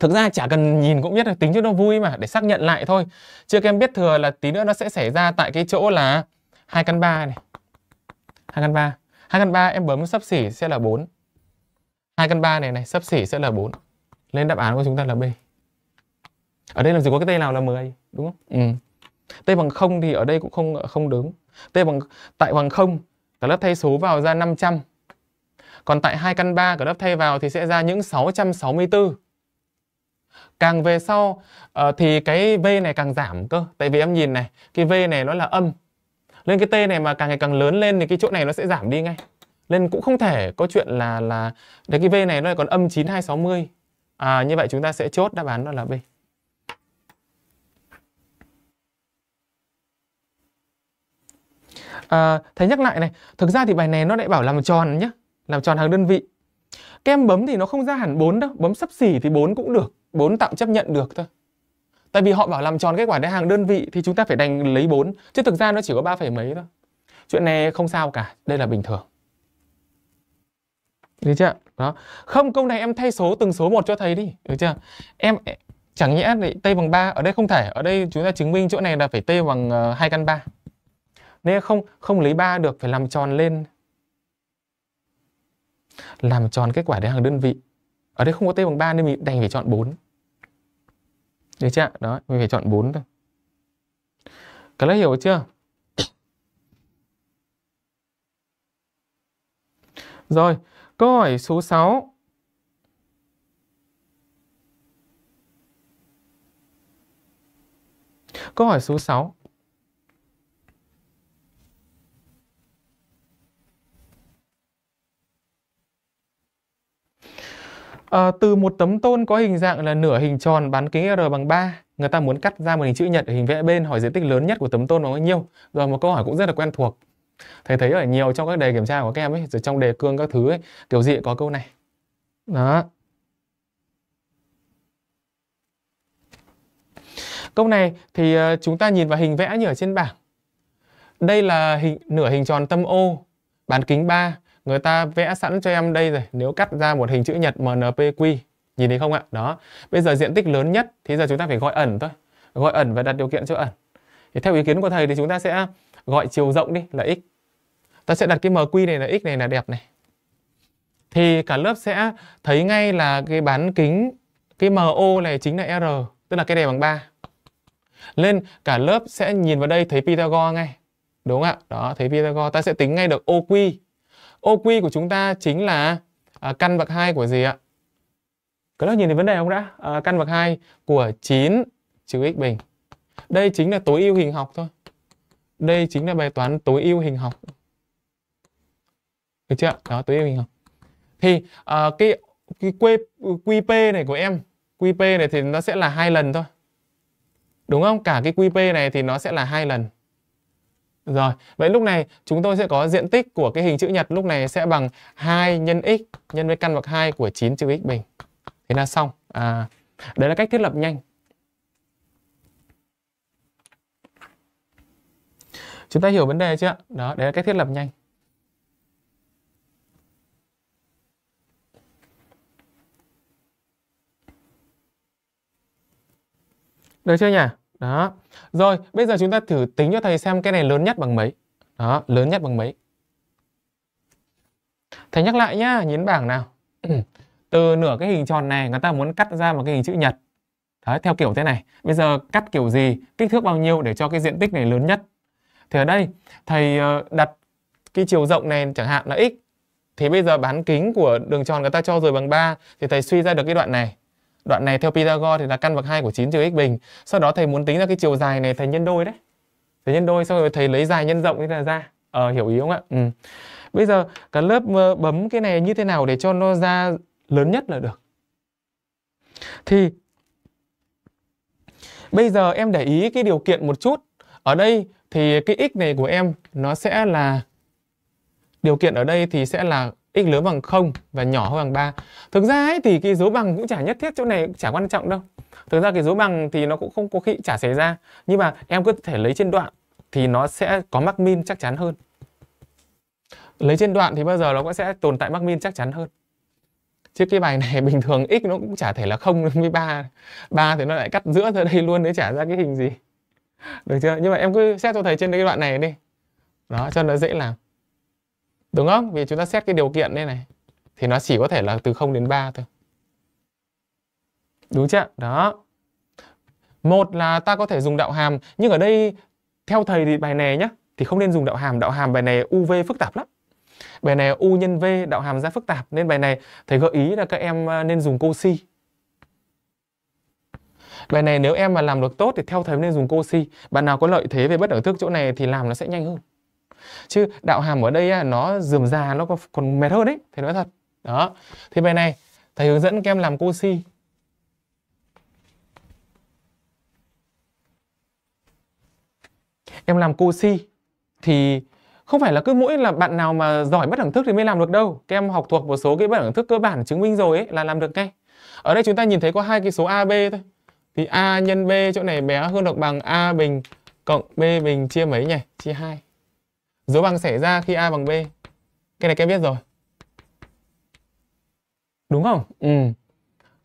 thực ra chả cần nhìn cũng biết là tính cho nó vui mà để xác nhận lại thôi chưa các em biết thừa là tí nữa nó sẽ xảy ra tại cái chỗ là hai căn ba này hai căn ba hai căn ba em bấm sấp xỉ sẽ là 4 hai căn ba này này sấp xỉ sẽ là 4 lên đáp án của chúng ta là b ở đây làm gì có cái t nào là 10 đúng không ừ. t bằng 0 thì ở đây cũng không không đúng t bằng tại bằng 0 cả lớp thay số vào ra 500 còn tại hai căn 3 cả lớp thay vào thì sẽ ra những 664. Càng về sau uh, thì cái V này càng giảm cơ. Tại vì em nhìn này, cái V này nó là âm. Lên cái T này mà càng ngày càng lớn lên thì cái chỗ này nó sẽ giảm đi ngay. Nên cũng không thể có chuyện là là đấy cái V này nó còn âm 9260. À, như vậy chúng ta sẽ chốt đáp án đó là B. À, thầy nhắc lại này, thực ra thì bài này nó lại bảo làm tròn nhé làm tròn hàng đơn vị kem bấm thì nó không ra hẳn 4 đâu bấm sấp xỉ thì 4 cũng được 4 tạm chấp nhận được thôi tại vì họ bảo làm tròn kết quả đến hàng đơn vị thì chúng ta phải đành lấy 4 chứ thực ra nó chỉ có 3, phẩy mấy thôi chuyện này không sao cả đây là bình thường được chưa đó không câu này em thay số từng số một cho thầy đi được chưa em chẳng nhẽ lại t bằng 3 ở đây không thể ở đây chúng ta chứng minh chỗ này là phải t bằng ờ, hai căn ba nên không không lấy 3 được phải làm tròn lên làm tròn kết quả đến hàng đơn vị ở đây không có t bằng 3 nên mình đành phải chọn 4 được chưa đó mình phải chọn 4 thôi cái này hiểu chưa rồi câu hỏi số 6 Câu hỏi số 6 À, từ một tấm tôn có hình dạng là nửa hình tròn bán kính R bằng 3, người ta muốn cắt ra một hình chữ nhật ở hình vẽ bên hỏi diện tích lớn nhất của tấm tôn bằng bao nhiêu. Rồi một câu hỏi cũng rất là quen thuộc. Thầy thấy ở nhiều trong các đề kiểm tra của các em ấy, rồi trong đề cương các thứ ấy, kiểu gì có câu này. Đó. Câu này thì ờ, chúng ta nhìn vào hình vẽ như ở trên bảng. Đây là hình nửa hình tròn tâm O, bán kính 3, người ta vẽ sẵn cho em đây rồi nếu cắt ra một hình chữ nhật MNPQ nhìn thấy không ạ đó bây giờ diện tích lớn nhất thì giờ chúng ta phải gọi ẩn thôi gọi ẩn và đặt điều kiện cho ẩn thì theo ý kiến của thầy thì chúng ta sẽ gọi chiều rộng đi là x ta sẽ đặt cái MQ này là x này là đẹp này thì cả lớp sẽ thấy ngay là cái bán kính cái MO này chính là R tức là cái này bằng 3 nên cả lớp sẽ nhìn vào đây thấy Pythagore ngay đúng không ạ đó thấy Pythagore ta sẽ tính ngay được OQ OQ của chúng ta chính là à, căn bậc 2 của gì ạ? Các lớp nhìn thấy vấn đề không đã? À, căn bậc 2 của 9 trừ x bình. Đây chính là tối ưu hình học thôi. Đây chính là bài toán tối ưu hình học. Được chưa? Đó, tối ưu hình học. Thì à, cái, cái Q, QP này của em, QP này thì nó sẽ là hai lần thôi. Đúng không? Cả cái QP này thì nó sẽ là hai lần. Rồi, vậy lúc này chúng tôi sẽ có diện tích của cái hình chữ nhật lúc này sẽ bằng 2 nhân x nhân với căn bậc 2 của 9 chữ x bình. Thế là xong. À, đấy là cách thiết lập nhanh. Chúng ta hiểu vấn đề chưa? Đó, đấy là cách thiết lập nhanh. Được chưa nhỉ? Đó. Rồi, bây giờ chúng ta thử tính cho thầy xem cái này lớn nhất bằng mấy. Đó, lớn nhất bằng mấy. Thầy nhắc lại nhá, nhấn bảng nào. Từ nửa cái hình tròn này người ta muốn cắt ra một cái hình chữ nhật. Đấy, theo kiểu thế này. Bây giờ cắt kiểu gì, kích thước bao nhiêu để cho cái diện tích này lớn nhất. Thì ở đây thầy ờ, đặt cái chiều rộng này chẳng hạn là x. Thì bây giờ bán kính của đường tròn người ta cho rồi bằng 3 thì thầy suy ra được cái đoạn này Đoạn này theo Pythagore thì là căn bậc 2 của 9 trừ x bình. Sau đó thầy muốn tính ra cái chiều dài này thầy nhân đôi đấy. Thầy nhân đôi xong rồi thầy lấy dài nhân rộng thế là ra. Ờ hiểu ý không ạ? Ừ. Bây giờ cả lớp ờ, bấm cái này như thế nào để cho nó ra lớn nhất là được. Thì bây giờ em để ý cái điều kiện một chút. Ở đây thì cái x này của em nó sẽ là điều kiện ở đây thì sẽ là x lớn bằng 0 và nhỏ hơn bằng 3. Thực ra ấy, thì cái dấu bằng cũng chả nhất thiết chỗ này chả quan trọng đâu. Thực ra cái dấu bằng thì nó cũng không có khi chả xảy ra. Nhưng mà em có thể lấy trên đoạn thì nó sẽ có mắc min chắc chắn hơn. Lấy trên đoạn thì bao giờ nó cũng sẽ tồn tại mắc min chắc chắn hơn. Chứ cái bài này bình thường x nó cũng chả thể là 0 với 3. 3 thì nó lại cắt giữa ra đây luôn để trả ra cái hình gì. Được chưa? Nhưng mà em cứ xét cho thầy trên cái đoạn này đi. Đó, cho nó dễ làm. Đúng không? Vì chúng ta xét cái điều kiện đây này thì nó chỉ có thể là từ 0 đến 3 thôi. Đúng chưa? Đó. Một là ta có thể dùng đạo hàm, nhưng ở đây theo thầy thì bài này nhá, thì không nên dùng đạo hàm, đạo hàm bài này UV phức tạp lắm. Bài này U nhân V, đạo hàm ra phức tạp nên bài này thầy gợi ý là các em à, nên dùng cô si. Bài này nếu em mà làm được tốt thì theo thầy nên dùng cô si. Bạn nào có lợi thế về bất đẳng thức chỗ này thì làm nó sẽ nhanh hơn chứ đạo hàm ở đây nó dườm già nó còn mệt hơn đấy thầy nói thật đó thì bài này thầy hướng dẫn các em làm cô si em làm cô si thì không phải là cứ mỗi là bạn nào mà giỏi bất đẳng thức thì mới làm được đâu các em học thuộc một số cái bất đẳng thức cơ bản chứng minh rồi ấy là làm được ngay ở đây chúng ta nhìn thấy có hai cái số ab thôi thì a nhân b chỗ này bé hơn hoặc bằng a bình cộng b bình chia mấy nhỉ chia hai dấu bằng xảy ra khi A bằng B. Cái này các em biết rồi. Đúng không? Ừ.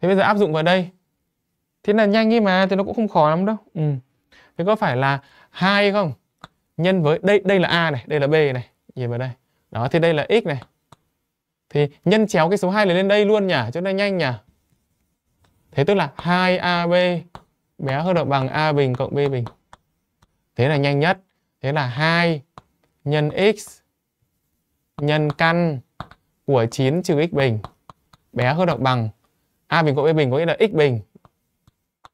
Thế bây giờ áp dụng vào đây. Thế là nhanh ấy mà, thì nó cũng không khó lắm đâu. Ừ. Thế có phải là hai không? Nhân với đây đây là A này, đây là B này, nhìn vào đây. Đó thì đây là x này. Thì nhân chéo cái số 2 này lên đây luôn nhỉ, cho nên nhanh nhỉ. Thế tức là 2AB bé hơn được bằng A bình cộng B bình. Thế là nhanh nhất. Thế là 2 nhân x nhân căn của 9 trừ x bình bé hơn hoặc bằng a bình cộng b bình có nghĩa là x bình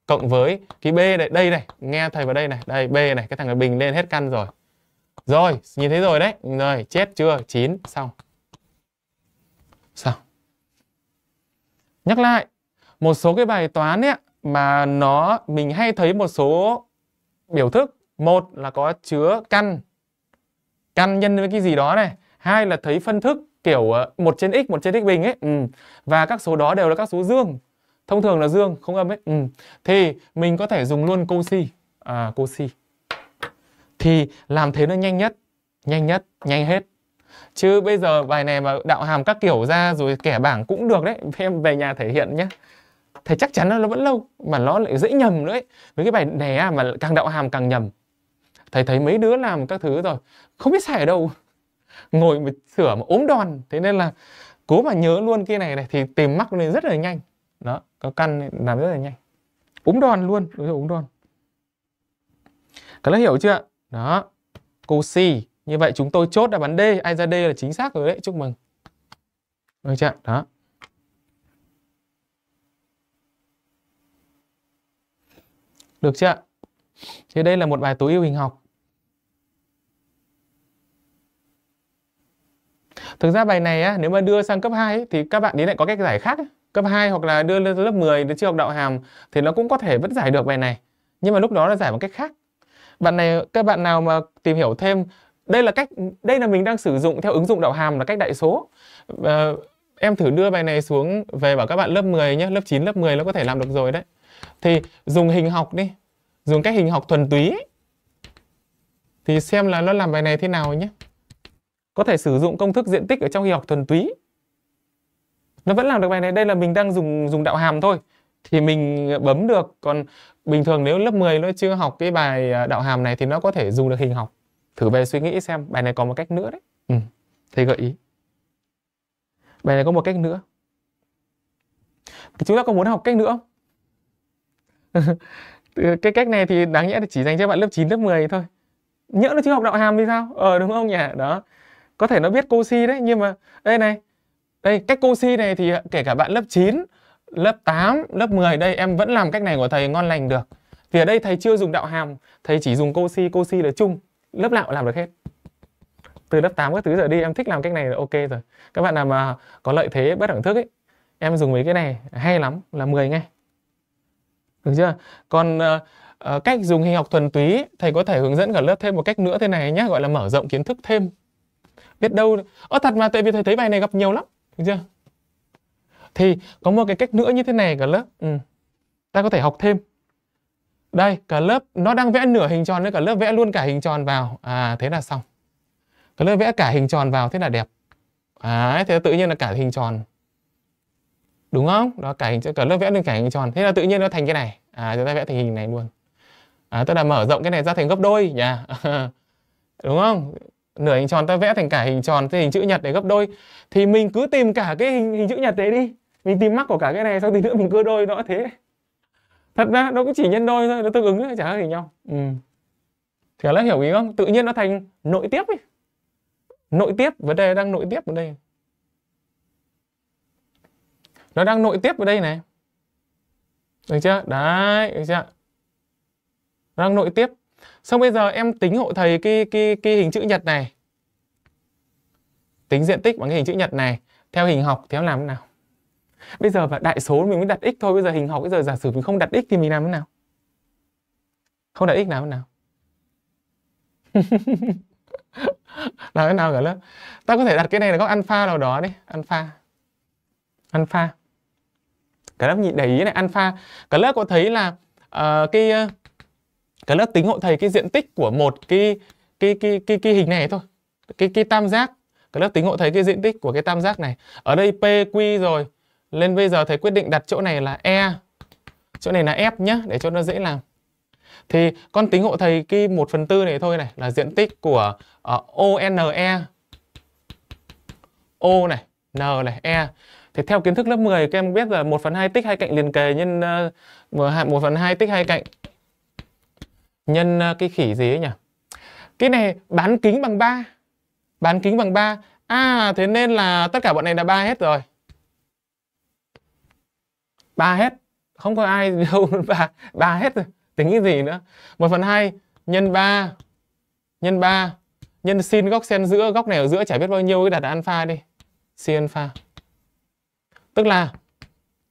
cộng với cái b này đây này nghe thầy vào đây này đây b này cái thằng này bình lên hết căn rồi rồi nhìn thấy rồi đấy rồi chết chưa 9 xong xong nhắc lại một số cái bài toán ấy mà nó mình hay thấy một số biểu thức một là có chứa căn căn nhân với cái gì đó này hai là thấy phân thức kiểu ờ, một trên x một trên x bình ấy ừ. và các số đó đều là các số dương thông thường là dương không âm ấy ừ. thì mình có thể dùng luôn cô si à, cô si thì làm thế nó nhanh nhất nhanh nhất nhanh hết chứ bây giờ bài này mà đạo hàm các kiểu ra rồi kẻ bảng cũng được đấy em về nhà thể hiện nhé thầy chắc chắn là nó vẫn lâu mà nó lại dễ nhầm nữa ấy. với cái bài này mà càng đạo hàm càng nhầm thầy thấy mấy đứa làm các thứ rồi không biết xài ở đâu ngồi mà sửa mà ốm đòn thế nên là cố mà nhớ luôn cái này này thì tìm mắc lên rất là nhanh đó có căn làm rất là nhanh ốm đòn luôn đối ốm đòn các lớp hiểu chưa đó cô C như vậy chúng tôi chốt đáp án D ai ra D là chính xác rồi đấy chúc mừng được chưa đó được chưa thì đây là một bài tối ưu hình học Thực ra bài này á, nếu mà đưa sang cấp 2 ấy, thì các bạn ấy lại có cách giải khác. Cấp 2 hoặc là đưa lên lớp 10 đến chưa học đạo hàm thì nó cũng có thể vẫn giải được bài này. Nhưng mà lúc đó là giải một cách khác. Bạn này các bạn nào mà tìm hiểu thêm đây là cách đây là mình đang sử dụng theo ứng dụng đạo hàm là cách đại số. À, em thử đưa bài này xuống về bảo các bạn lớp 10 nhé, lớp 9, lớp 10 nó có thể làm được rồi đấy. Thì dùng hình học đi, dùng cách hình học thuần túy ấy, thì xem là nó làm bài này thế nào nhé. Có thể sử dụng công thức diện tích ở trong hình học thuần túy. Nó vẫn làm được bài này. Đây là mình đang dùng dùng đạo hàm thôi. Thì mình bấm được. Còn bình thường nếu lớp 10 nó chưa học cái bài à, đạo hàm này thì nó có thể dùng được hình học. Thử về suy nghĩ xem bài này có một cách nữa đấy. Ừ, thầy gợi ý. Bài này có một cách nữa. chúng ta có muốn học cách nữa không? cái cách này thì đáng nhẽ chỉ dành cho bạn lớp 9, lớp 10 thôi nhỡ nó chưa học đạo hàm thì sao ờ đúng không nhỉ đó có thể nó biết cô si đấy nhưng mà đây này đây cách cô si này thì kể cả bạn lớp 9 lớp 8 lớp 10 đây em vẫn làm cách này của thầy ngon lành được thì ở đây thầy chưa dùng đạo hàm thầy chỉ dùng cô si cô si là chung lớp nào cũng làm được hết từ lớp 8 các thứ giờ đi em thích làm cách này là ok rồi các bạn nào mà có lợi thế bất đẳng thức ấy em dùng mấy cái này hay lắm là 10 ngay được chưa còn uh, cách dùng hình học thuần túy thầy có thể hướng dẫn cả lớp thêm một cách nữa thế này nhé gọi là mở rộng kiến thức thêm biết đâu ơ thật mà tại vì thầy thấy bài này gặp nhiều lắm được chưa thì có một cái cách nữa như thế này cả lớp ừ. ta có thể học thêm đây cả lớp nó đang vẽ nửa hình tròn nữa cả lớp vẽ luôn cả hình tròn vào à thế là xong cả lớp vẽ cả hình tròn vào thế là đẹp à thế là tự nhiên là cả hình tròn đúng không đó cả hình cả lớp vẽ lên cả hình tròn thế là tự nhiên nó thành cái này à chúng ta vẽ thành hình này luôn à, tức là mở rộng cái này ra thành gấp đôi nhỉ dạ. đúng không nửa hình tròn ta vẽ thành cả hình tròn thì hình chữ nhật để gấp đôi thì mình cứ tìm cả cái hình, hình chữ nhật đấy đi mình tìm mắc của cả cái này sau tí nữa mình cứ đôi nó thế thật ra nó cũng chỉ nhân đôi thôi nó tương ứng thôi chả khác gì nhau ừ. thì là hiểu ý không tự nhiên nó thành nội tiếp ấy. nội tiếp vấn đề đang nội tiếp ở đây nó đang nội tiếp vào đây này được chưa đấy được chưa nó đang nội tiếp xong bây giờ em tính hộ thầy cái cái cái hình chữ nhật này tính diện tích bằng cái hình chữ nhật này theo hình học thì em làm thế nào bây giờ và đại số mình mới đặt x thôi bây giờ hình học bây giờ giả sử mình không đặt x thì mình làm thế nào không đặt x nào thế nào làm thế nào cả lớp ta có thể đặt cái này là góc alpha nào đó đi alpha alpha Cả lớp nhìn để ý này alpha. Cả lớp có thấy là uh, cái ờ, cả lớp tính hộ thầy cái diện tích của một cái cái cái cái, cái hình này thôi. Cái cái tam giác. Cả lớp tính hộ thầy cái diện tích của cái tam giác này. Ở đây p q rồi. Lên bây giờ thầy quyết định đặt chỗ này là E. Chỗ này là F nhá để cho nó dễ làm. Thì con tính hộ thầy cái 1 phần tư này thôi này là diện tích của uh, e, O này, N này, E Thế theo kiến thức lớp 10 các em biết là 1 phần 2 tích hai cạnh liền kề nhân uh, ờ, 1 phần 2 tích hai cạnh nhân uh, cái khỉ gì ấy nhỉ? Cái này bán kính bằng 3. Bán kính bằng 3. À thế nên là tất cả bọn này là 3 hết rồi. 3 hết. Không có ai đâu 3, 3 hết rồi. Tính cái gì nữa? 1 phần 2 nhân 3 nhân 3 nhân sin góc xen giữa góc này ở giữa chả biết bao nhiêu cái đặt alpha đi. Sin alpha. Tức là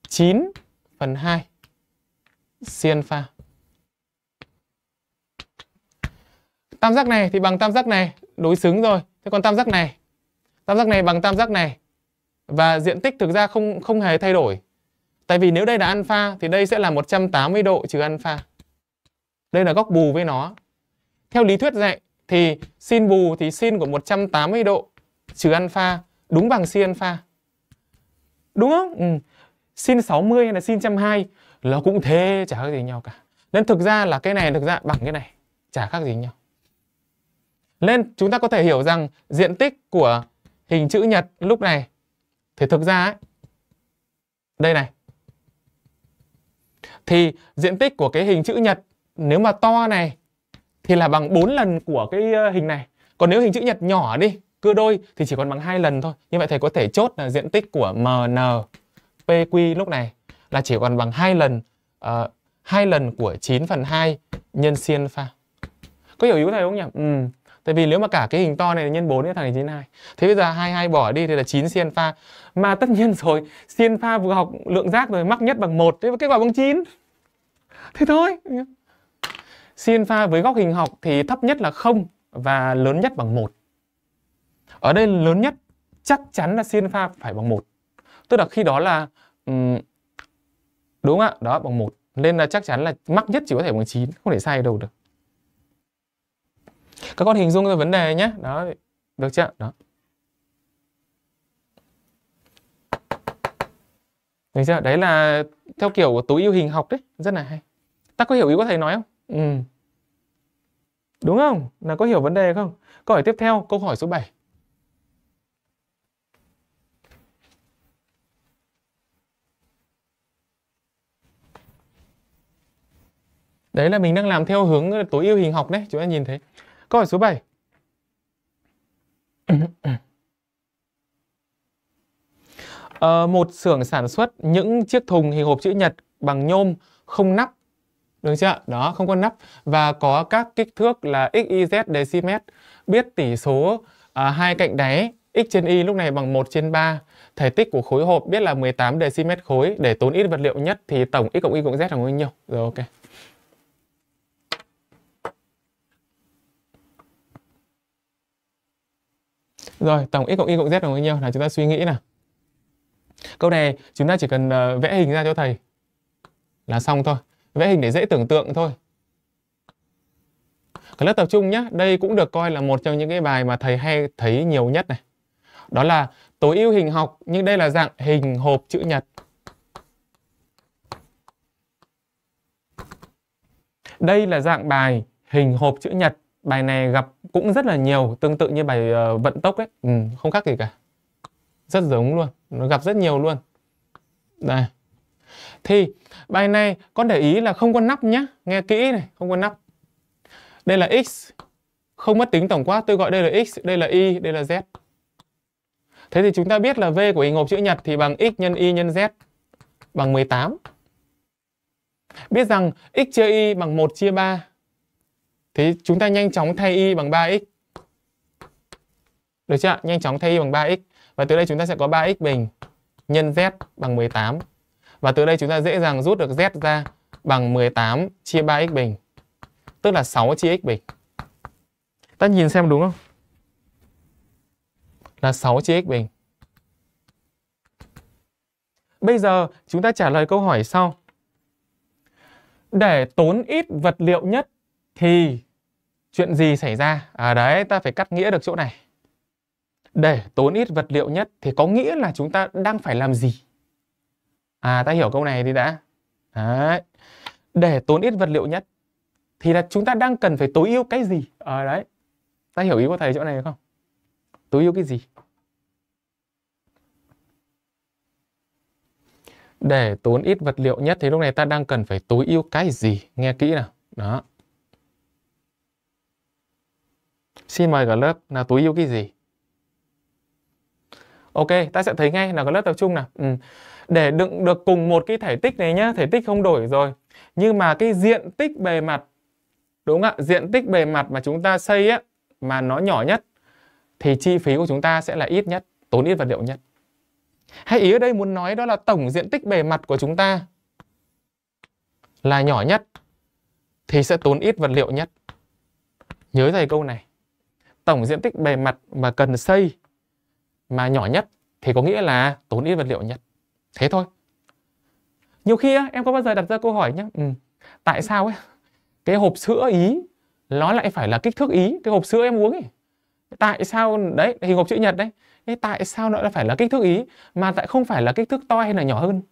9 phần 2 sin pha. Tam giác này thì bằng tam giác này đối xứng rồi. Thế còn tam giác này, tam giác này bằng tam giác này và diện tích thực ra không không hề thay đổi. Tại vì nếu đây là alpha thì đây sẽ là 180 độ trừ alpha. Đây là góc bù với nó. Theo lý thuyết dạy thì sin bù thì sin của 180 độ trừ alpha đúng bằng sin alpha. Đúng không? Ừ. Sin 60 hay là sin 120 nó cũng thế chả khác gì nhau cả. Nên thực ra là cái này thực ra bằng cái này chả khác gì nhau. Nên chúng ta có thể hiểu rằng diện tích của hình chữ nhật lúc này thì thực ra ấy, đây này thì diện tích của cái hình chữ nhật nếu mà to này thì là bằng 4 lần của cái ờ, hình này. Còn nếu hình chữ nhật nhỏ đi cưa đôi thì chỉ còn bằng hai lần thôi như vậy thầy có thể chốt là diện tích của mn pq lúc này là chỉ còn bằng hai lần ờ, hai uh, lần của 9 phần 2 nhân sin pha có hiểu ý của thầy không nhỉ ừ. Tại vì nếu mà cả cái hình to này nhân 4 thì thằng này 92. Thế bây giờ 22 bỏ đi thì là 9 sin pha. Mà tất nhiên rồi, sin pha vừa học lượng giác rồi mắc nhất bằng 1, thế kết quả bằng 9. Thế thôi. Sin pha với góc hình học thì thấp nhất là 0 và lớn nhất bằng 1. Ở đây lớn nhất chắc chắn là sin pha phải bằng một Tức là khi đó là đúng ạ, đó bằng một Nên là chắc chắn là mắc nhất chỉ có thể bằng 9, không thể sai đâu được. Các con hình dung ra vấn đề nhé. Đó, được chưa? Đó. Được chưa? Đấy là theo kiểu của tối ưu hình học đấy, rất là hay. Ta có hiểu ý của thầy nói không? Ừ. Đúng không? Là có hiểu vấn đề không? Câu hỏi tiếp theo, câu hỏi số 7. Đấy là mình đang làm theo hướng tối ưu hình học đấy, chúng ta nhìn thấy. Câu hỏi số 7. à, ờ, một xưởng sản xuất những chiếc thùng hình hộp chữ nhật bằng nhôm không nắp được chưa đó không có nắp và có các kích thước là x y z dm biết tỷ số à, hai cạnh đáy x trên y lúc này bằng 1 trên 3 thể tích của khối hộp biết là 18 dm khối để tốn ít vật liệu nhất thì tổng x cộng y cộng z là bao nhiêu rồi ok Rồi, tổng x cộng y cộng z bằng bao nhiêu? Là chúng ta suy nghĩ nào. Câu này chúng ta chỉ cần ờ, vẽ hình ra cho thầy là xong thôi. Vẽ hình để dễ tưởng tượng thôi. Cái lớp tập trung nhé, đây cũng được coi là một trong những cái bài mà thầy hay thấy nhiều nhất này. Đó là tối ưu hình học, nhưng đây là dạng hình hộp chữ nhật. Đây là dạng bài hình hộp chữ nhật bài này gặp cũng rất là nhiều tương tự như bài uh, vận tốc ấy ừ, không khác gì cả rất giống luôn nó gặp rất nhiều luôn đây thì bài này con để ý là không có nắp nhá nghe kỹ này không có nắp đây là x không mất tính tổng quát tôi gọi đây là x đây là y đây là z thế thì chúng ta biết là v của hình hộp chữ nhật thì bằng x nhân y nhân z bằng 18 biết rằng x chia y bằng 1 chia 3 Thế chúng ta nhanh chóng thay y bằng 3x. Được chưa Nhanh chóng thay y bằng 3x. Và từ đây chúng ta sẽ có 3x bình nhân z bằng 18. Và từ đây chúng ta dễ dàng rút được z ra bằng 18 chia 3x bình. Tức là 6 chia x bình. Ta nhìn xem đúng không? Là 6 chia x bình. Bây giờ chúng ta trả lời câu hỏi sau. Để tốn ít vật liệu nhất thì chuyện gì xảy ra à đấy ta phải cắt nghĩa được chỗ này để tốn ít vật liệu nhất thì có nghĩa là chúng ta đang phải làm gì à ta hiểu câu này thì đã đấy để tốn ít vật liệu nhất thì là chúng ta đang cần phải tối ưu cái gì ở ờ, à, đấy ta hiểu ý của thầy chỗ này không tối ưu cái gì để tốn ít vật liệu nhất thì lúc này ta đang cần phải tối ưu cái gì nghe kỹ nào đó Xin mời cả lớp là tối ưu cái gì? Ok, ta sẽ thấy ngay là cả lớp tập trung nào. Ừ. Để đựng được cùng một cái thể tích này nhá, thể tích không đổi rồi. Nhưng mà cái diện tích bề mặt, đúng không ạ? Diện tích bề mặt mà chúng ta xây á, mà nó nhỏ nhất, thì chi phí của chúng ta sẽ là ít nhất, tốn ít vật liệu nhất. Hay ý ở đây muốn nói đó là tổng diện tích bề mặt của chúng ta là nhỏ nhất, thì sẽ tốn ít vật liệu nhất. Nhớ thầy câu này tổng diện tích bề mặt mà cần xây mà nhỏ nhất thì có nghĩa là tốn ít vật liệu nhất. Thế thôi. Nhiều khi em có bao giờ đặt ra câu hỏi nhé, ừ, tại sao ấy cái hộp sữa Ý nó lại phải là kích thước Ý, cái hộp sữa em uống ấy. Tại sao đấy, hình hộp chữ nhật đấy, tại sao nó lại phải là kích thước Ý mà lại không phải là kích thước to hay là nhỏ hơn?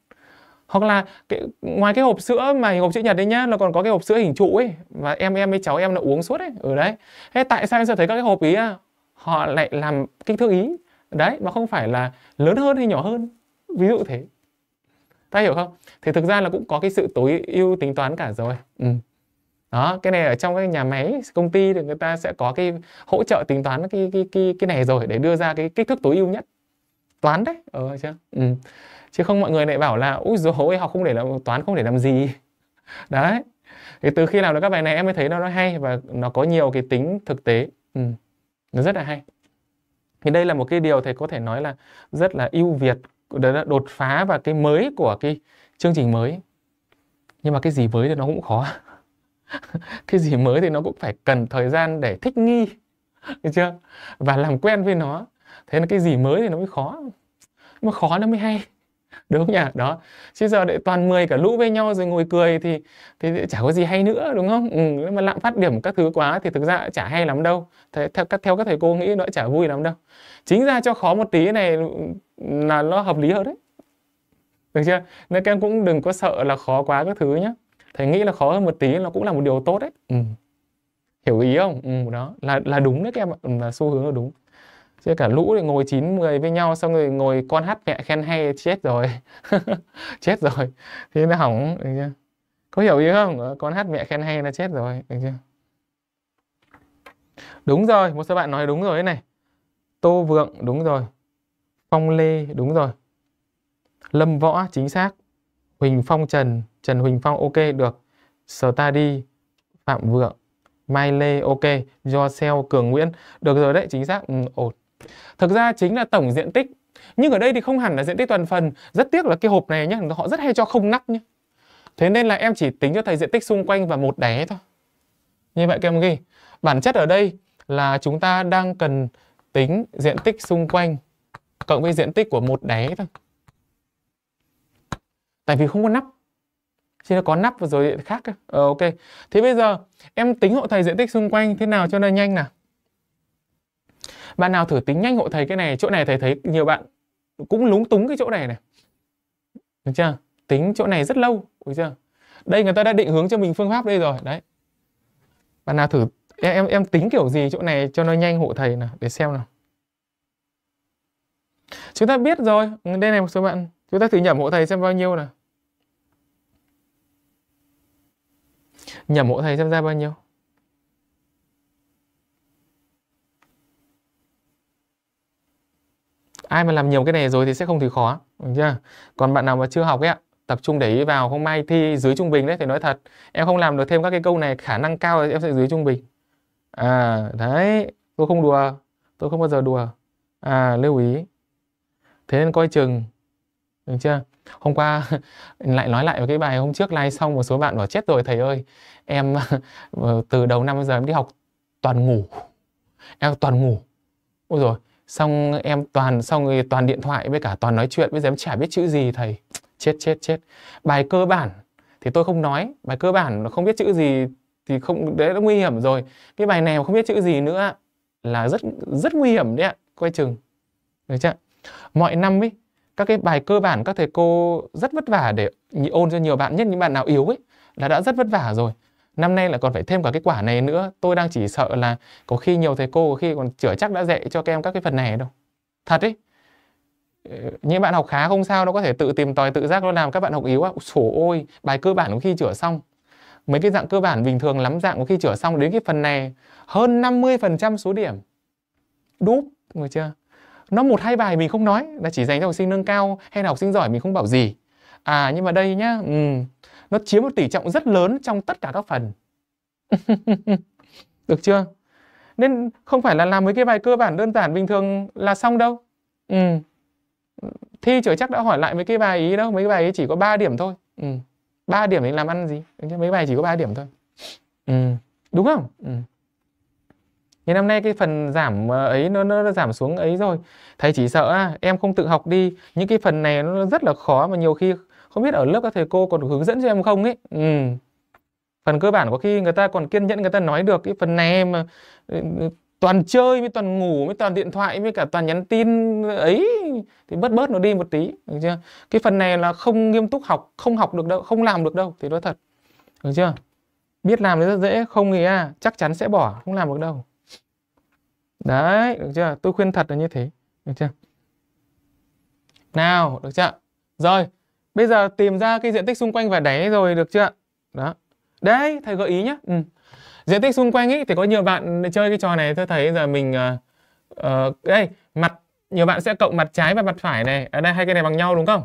hoặc là cái, ngoài cái hộp sữa mà hình hộp chữ nhật đấy nhá nó còn có cái hộp sữa hình trụ ấy và em em với cháu em nó uống suốt ấy ở ừ, đấy thế tại sao em sẽ thấy các cái hộp ý à? họ lại làm kích thước ý đấy mà không phải là lớn hơn hay nhỏ hơn ví dụ thế ta hiểu không thì thực ra là cũng có cái sự tối ưu tính toán cả rồi ừ. đó cái này ở trong cái nhà máy công ty thì người ta sẽ có cái hỗ trợ tính toán cái cái cái cái này rồi để đưa ra cái kích thước tối ưu nhất toán đấy ờ chưa ừ chứ không mọi người lại bảo là úi dồi học không để làm toán không để làm gì đấy thì từ khi làm được các bài này em mới thấy nó nó hay và nó có nhiều cái tính thực tế ừ. nó rất là hay thì đây là một cái điều thầy có thể nói là rất là ưu việt đột phá và cái mới của cái chương trình mới nhưng mà cái gì mới thì nó cũng khó cái gì mới thì nó cũng phải cần thời gian để thích nghi được chưa và làm quen với nó thế là cái gì mới thì nó mới khó nhưng mà khó nó mới hay đúng không nhỉ đó chứ giờ để toàn 10 cả lũ với nhau rồi ngồi cười thì thì chả có gì hay nữa đúng không ừ, mà lạm phát điểm các thứ quá thì thực ra chả hay lắm đâu thế, theo các theo các thầy cô nghĩ nó chả vui lắm đâu chính ra cho khó một tí này là nó hợp lý hơn đấy được chưa nên các em cũng đừng có sợ là khó quá các thứ nhé thầy nghĩ là khó hơn một tí nó cũng là một điều tốt đấy ừ. hiểu ý không ừ, đó là là đúng đấy các em ạ ừ, là xu hướng là đúng chứ cả lũ thì ngồi chín người với nhau xong rồi ngồi con hát mẹ khen hay chết rồi chết rồi thế nó hỏng được chưa có hiểu ý không ờ, con hát mẹ khen hay nó chết rồi được chưa đúng rồi một số bạn nói đúng rồi này tô vượng đúng rồi phong lê đúng rồi lâm võ chính xác huỳnh phong trần trần huỳnh phong ok được study phạm vượng mai lê ok do seo cường nguyễn được rồi đấy chính xác ừ, ổn Thực ra chính là tổng diện tích nhưng ở đây thì không hẳn là diện tích toàn phần Rất tiếc là cái hộp này nhé Họ rất hay cho không nắp nhé Thế nên là em chỉ tính cho thầy diện tích xung quanh và một đáy thôi Như vậy các em ghi Bản chất ở đây là chúng ta đang cần tính diện tích xung quanh Cộng với diện tích của một đáy thôi Tại vì không có nắp Chỉ là có nắp và rồi khác ờ, ok Thế bây giờ em tính hộ thầy diện tích xung quanh thế nào cho nó nhanh nào bạn nào thử tính nhanh hộ thầy cái này chỗ này thầy thấy nhiều bạn cũng lúng túng cái chỗ này này được chưa tính chỗ này rất lâu được chưa đây người ta đã định hướng cho mình phương pháp đây rồi đấy bạn nào thử em em, em tính kiểu gì chỗ này cho nó nhanh hộ thầy nào để xem nào chúng ta biết rồi đây này một số bạn chúng ta thử nhẩm hộ thầy xem bao nhiêu nào nhẩm hộ thầy xem ra bao nhiêu ai mà làm nhiều cái này rồi thì sẽ không thì khó đúng chưa còn bạn nào mà chưa học ấy ạ tập trung để ý vào không may thi dưới trung bình đấy thì nói thật em không làm được thêm các cái câu này khả năng cao là em sẽ dưới trung bình à đấy tôi không đùa tôi không bao giờ đùa à lưu ý thế nên coi chừng được chưa hôm qua lại nói lại về cái bài hôm trước live xong một số bạn bảo chết rồi thầy ơi em từ đầu năm giờ em đi học toàn ngủ em toàn ngủ ôi rồi xong em toàn xong rồi toàn điện thoại với cả toàn nói chuyện với giờ em chả biết chữ gì thầy chết chết chết bài cơ bản thì tôi không nói bài cơ bản nó không biết chữ gì thì không đấy nó nguy hiểm rồi cái bài này mà không biết chữ gì nữa là rất rất nguy hiểm đấy ạ coi chừng được chưa mọi năm ấy các cái bài cơ bản các thầy cô rất vất vả để ôn cho nhiều bạn nhất những bạn nào yếu ấy là đã rất vất vả rồi năm nay lại còn phải thêm cả cái quả này nữa tôi đang chỉ sợ là có khi nhiều thầy cô có khi còn chữa chắc đã dạy cho các em các cái phần này đâu thật ấy ờ, những bạn học khá không sao nó có thể tự tìm tòi tự giác nó làm các bạn học yếu á sổ ôi bài cơ bản có khi chữa xong mấy cái dạng cơ bản bình thường lắm dạng có khi chữa xong đến cái phần này hơn 50% số điểm đúp người chưa nó một hai bài mình không nói là chỉ dành cho học sinh nâng cao hay là học sinh giỏi mình không bảo gì à nhưng mà đây nhá ừ, nó chiếm một tỷ trọng rất lớn trong tất cả các phần được chưa nên không phải là làm mấy cái bài cơ bản đơn giản bình thường là xong đâu ừ. thi chưa chắc đã hỏi lại mấy cái bài ý đâu mấy cái bài ấy chỉ có 3 điểm thôi ừ. điểm thì làm ăn gì mấy bài chỉ có 3 điểm thôi ừ. đúng không ừ. Thế năm nay cái phần giảm ờ, ấy nó, nó giảm xuống ấy rồi Thầy chỉ sợ em không tự học đi Những cái phần này nó rất là khó Mà nhiều khi không biết ở lớp các thầy cô còn hướng dẫn cho em không ấy ừ. phần cơ bản có khi người ta còn kiên nhẫn người ta nói được cái phần này mà ờ, ờ, ờ, toàn chơi với toàn ngủ với toàn điện thoại với cả toàn nhắn tin ấy thì bớt bớt nó đi một tí được chưa cái phần này là không nghiêm túc học không học được đâu không làm được đâu thì nói thật được chưa biết làm thì rất dễ không thì à, chắc chắn sẽ bỏ không làm được đâu đấy được chưa tôi khuyên thật là như thế được chưa nào được chưa rồi Bây giờ tìm ra cái diện tích xung quanh và đáy rồi được chưa Đó. Đấy, thầy gợi ý nhé. Ừ. Diện tích xung quanh ấy thì có nhiều bạn chơi cái trò này, tôi thấy giờ mình uh, uh, đây, mặt nhiều bạn sẽ cộng mặt trái và mặt phải này. Ở đây hai cái này bằng nhau đúng không?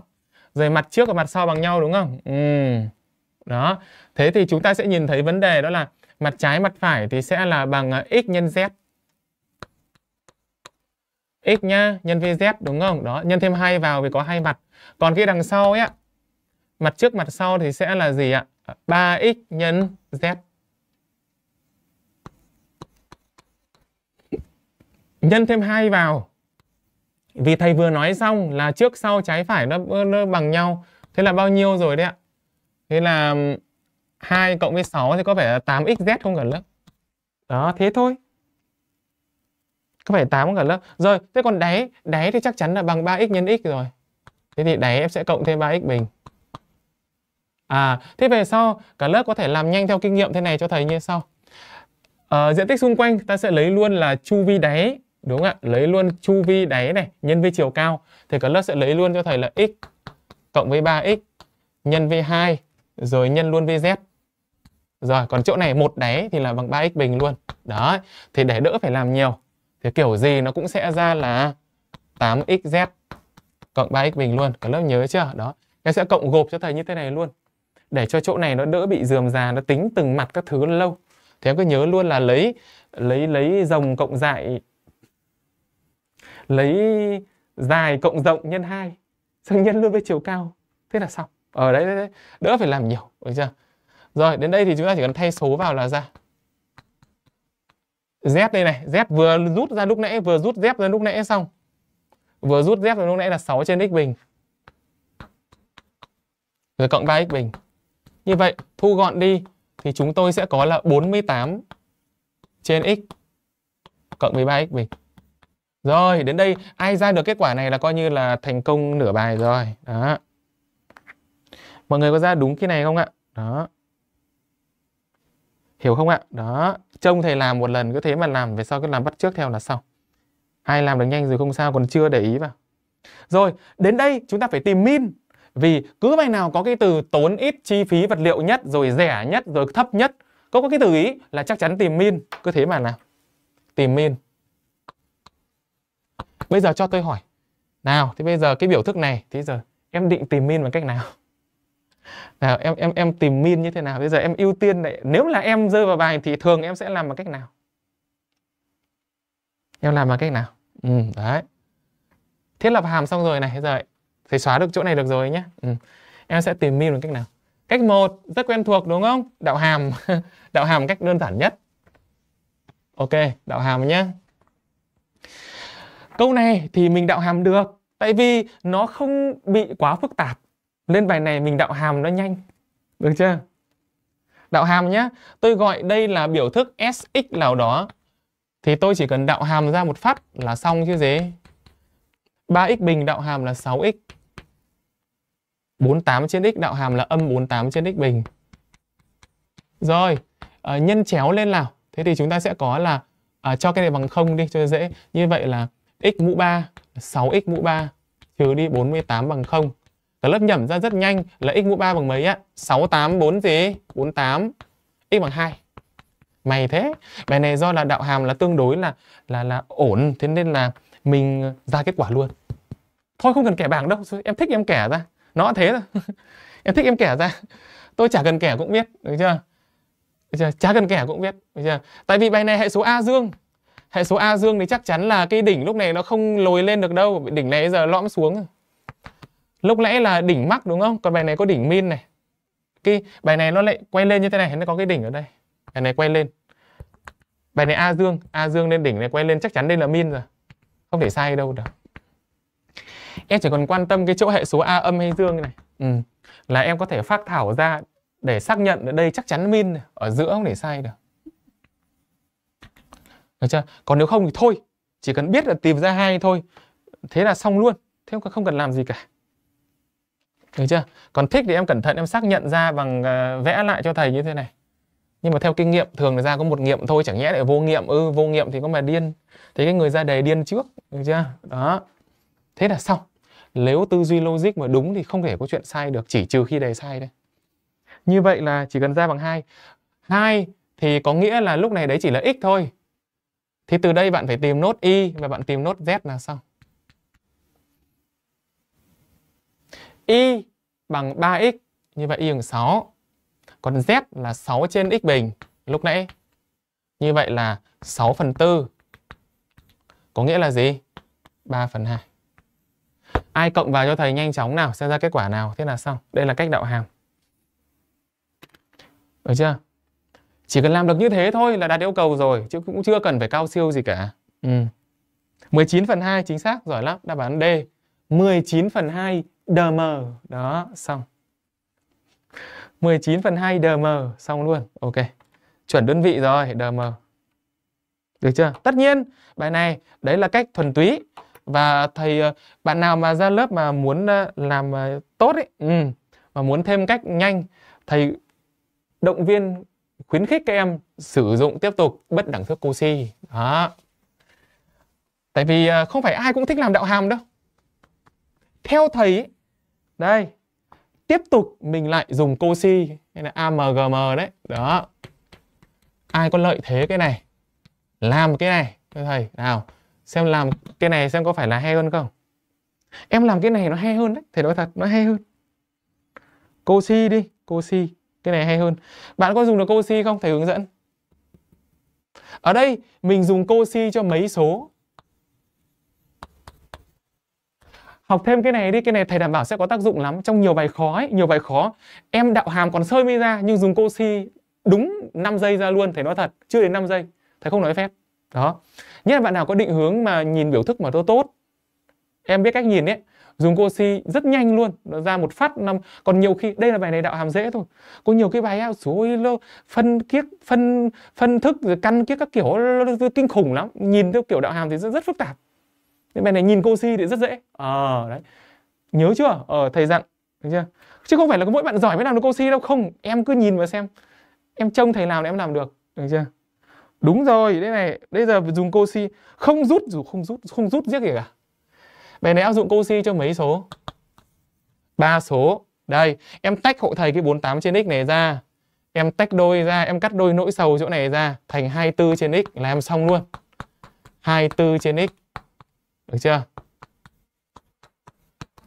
Rồi mặt trước và mặt sau bằng nhau đúng không? Ừ. Đó. Thế thì chúng ta sẽ nhìn thấy vấn đề đó là mặt trái mặt phải thì sẽ là bằng ờ, x nhân z. x nhá, nhân với z đúng không? Đó, nhân thêm 2 vào vì có hai mặt. Còn cái đằng sau ấy Mặt trước mặt sau thì sẽ là gì ạ? 3x nhân z. Nhân thêm 2 vào. Vì thầy vừa nói xong là trước sau trái phải nó, nó bằng nhau. Thế là bao nhiêu rồi đấy ạ? Thế là 2 cộng với 6 thì có vẻ là 8xz không cả lớp? Đó, thế thôi. Có vẻ 8 không cả lớp? Rồi, thế còn đáy, đáy thì chắc chắn là bằng 3x nhân x rồi. Thế thì đáy em sẽ cộng thêm 3x bình. À, thế về sau cả lớp có thể làm nhanh theo kinh nghiệm thế này cho thầy như sau. À, diện tích xung quanh ta sẽ lấy luôn là chu vi đáy, đúng không ạ? Lấy luôn chu vi đáy này nhân với chiều cao. Thì cả lớp sẽ lấy luôn cho thầy là x cộng với 3x nhân với 2 rồi nhân luôn với z. Rồi, còn chỗ này một đáy thì là bằng 3x bình luôn. Đó, thì để đỡ phải làm nhiều. Thì kiểu gì nó cũng sẽ ra là 8xz cộng 3x bình luôn. Cả lớp nhớ chưa? Đó. Em sẽ cộng gộp cho thầy như thế này luôn để cho chỗ này nó đỡ bị dườm già nó tính từng mặt các thứ lâu thì em cứ nhớ luôn là lấy lấy lấy rồng cộng dài lấy dài cộng rộng nhân 2 xong nhân luôn với chiều cao thế là xong ở ờ, đấy, đấy, đấy đỡ phải làm nhiều được chưa rồi đến đây thì chúng ta chỉ cần thay số vào là ra Z đây này, Z vừa rút ra lúc nãy, vừa rút Z ra lúc nãy xong. Vừa rút Z ra lúc nãy là 6 trên x bình. Rồi cộng 3x bình. Như vậy thu gọn đi thì chúng tôi sẽ có là 48 trên x cộng 13x bình. Rồi, đến đây ai ra được kết quả này là coi như là thành công nửa bài rồi. Đó. Mọi người có ra đúng cái này không ạ? Đó. Hiểu không ạ? Đó. Trông thầy làm một lần cứ thế mà làm về sau cứ làm bắt trước theo là xong. Ai làm được nhanh rồi không sao còn chưa để ý vào. Rồi, đến đây chúng ta phải tìm min. Vì cứ bài nào có cái từ tốn ít chi phí vật liệu nhất, rồi rẻ nhất, rồi thấp nhất, có cái từ ý là chắc chắn tìm min. Cứ thế mà nào. Tìm min. Bây giờ cho tôi hỏi. Nào, thì bây giờ cái biểu thức này, thì giờ em định tìm min bằng cách nào? Nào, em em em tìm min như thế nào? Bây giờ em ưu tiên để nếu là em rơi vào bài thì thường em sẽ làm bằng cách nào? Em làm bằng cách nào? Ừ, đấy. Thiết lập hàm xong rồi này, giờ Thầy xóa được chỗ này được rồi nhé. Ừ. Em sẽ tìm meme được cách nào? Cách một rất quen thuộc đúng không? Đạo hàm. đạo hàm cách đơn giản nhất. Ok, đạo hàm nhé. Câu này thì mình đạo hàm được tại vì nó không bị quá phức tạp. Lên bài này mình đạo hàm nó nhanh. Được chưa? Đạo hàm nhé. Tôi gọi đây là biểu thức SX nào đó. Thì tôi chỉ cần đạo hàm ra một phát là xong chứ gì? 3x bình đạo hàm là 6x 48 trên x đạo hàm là âm 48 trên x bình. Rồi, à, nhân chéo lên nào. Thế thì chúng ta sẽ có là à, cho cái này bằng không đi cho dễ. Như vậy là x mũ 3 6x mũ 3 trừ đi 48 bằng 0. Cái lớp nhẩm ra rất nhanh là x mũ 3 bằng mấy á? 68 4 gì? 48 x bằng 2. Mày thế. Bài này do là đạo hàm là tương đối là là là ổn thế nên là mình ra kết quả luôn. Thôi không cần kẻ bảng đâu, em thích em kẻ ra nó thế thôi em thích em kể ra tôi chả cần kẻ cũng biết được chưa được chưa chả cần kẻ cũng biết được chưa tại vì bài này hệ số a dương hệ số a dương thì chắc chắn là cái đỉnh lúc này nó không lồi lên được đâu đỉnh này giờ lõm xuống lúc lẽ là đỉnh mắc đúng không còn bài này có đỉnh min này cái bài này nó lại quay lên như thế này nó có cái đỉnh ở đây bài này quay lên bài này a dương a dương lên đỉnh này quay lên chắc chắn đây là min rồi không thể sai đâu được em chỉ cần quan tâm cái chỗ hệ số a âm hay dương này ừ. là em có thể phát thảo ra để xác nhận ở đây chắc chắn min ở giữa không để sai được được chưa còn nếu không thì thôi chỉ cần biết là tìm ra hai thôi thế là xong luôn thế không cần làm gì cả được chưa còn thích thì em cẩn thận em xác nhận ra bằng uh, vẽ lại cho thầy như thế này nhưng mà theo kinh nghiệm thường là ra có một nghiệm thôi chẳng nhẽ lại vô nghiệm ư ừ, vô nghiệm thì có mà điên thế cái người ra đề điên trước được chưa đó thế là xong nếu tư duy logic mà đúng thì không thể có chuyện sai được chỉ trừ khi đề sai đấy như vậy là chỉ cần ra bằng hai hai thì có nghĩa là lúc này đấy chỉ là x thôi thì từ đây bạn phải tìm nốt y và bạn tìm nốt z là xong y bằng 3x như vậy y bằng 6 còn z là 6 trên x bình lúc nãy như vậy là 6 phần 4 có nghĩa là gì 3 phần 2 ai cộng vào cho thầy nhanh chóng nào xem ra kết quả nào thế là xong đây là cách đạo hàm được chưa chỉ cần làm được như thế thôi là đạt yêu cầu rồi chứ cũng chưa cần phải cao siêu gì cả ừ. 19 phần 2 chính xác giỏi lắm đáp án D 19 phần 2 DM đó xong 19 phần 2 DM xong luôn ok chuẩn đơn vị rồi DM được chưa tất nhiên bài này đấy là cách thuần túy và thầy ờ, bạn nào mà ra lớp mà muốn ờ, làm ờ, tốt ấy ừ, mà muốn thêm cách nhanh thầy động viên khuyến khích các em sử dụng tiếp tục bất đẳng thước Cauchy đó tại vì không phải ai cũng thích làm đạo hàm đâu theo thầy đây tiếp tục mình lại dùng Cauchy hay là AMGM đấy đó ai có lợi thế cái này làm cái này thưa thầy nào xem làm cái này xem có phải là hay hơn không em làm cái này nó hay hơn đấy thầy nói thật nó hay hơn cô si đi cô si cái này hay hơn bạn có dùng được cô si không thầy hướng dẫn ở đây mình dùng cô si cho mấy số học thêm cái này đi cái này thầy đảm bảo sẽ có tác dụng lắm trong nhiều bài khó ấy, nhiều bài khó em đạo hàm còn sơi mi ra nhưng dùng cô si đúng 5 giây ra luôn thầy nói thật chưa đến 5 giây thầy không nói phép đó nhất là bạn nào có định hướng mà nhìn biểu thức mà tôi tốt em biết cách nhìn đấy dùng cô si rất nhanh luôn nó ra một phát năm còn nhiều khi đây là bài này đạo hàm dễ thôi có nhiều cái bài suối lô phân kiếp phân phân thức rồi căn kiếp các kiểu kinh khủng lắm nhìn theo kiểu đạo hàm thì rất, rất phức tạp cái bài này nhìn cô si thì rất dễ ờ à, đấy nhớ chưa ờ thầy dặn được chưa chứ không phải là mỗi bạn giỏi mới làm được cô si đâu không em cứ nhìn và xem em trông thầy làm là em làm được được chưa Đúng rồi, đây này, bây giờ dùng cosi không rút dù không rút không rút giết gì cả. Bài này áp dụng cosi cho mấy số? ba số. Đây, em tách hộ thầy cái 48 trên x này ra. Em tách đôi ra, em cắt đôi nỗi sầu chỗ này ra thành 24 trên x là em xong luôn. 24 trên x. Được chưa?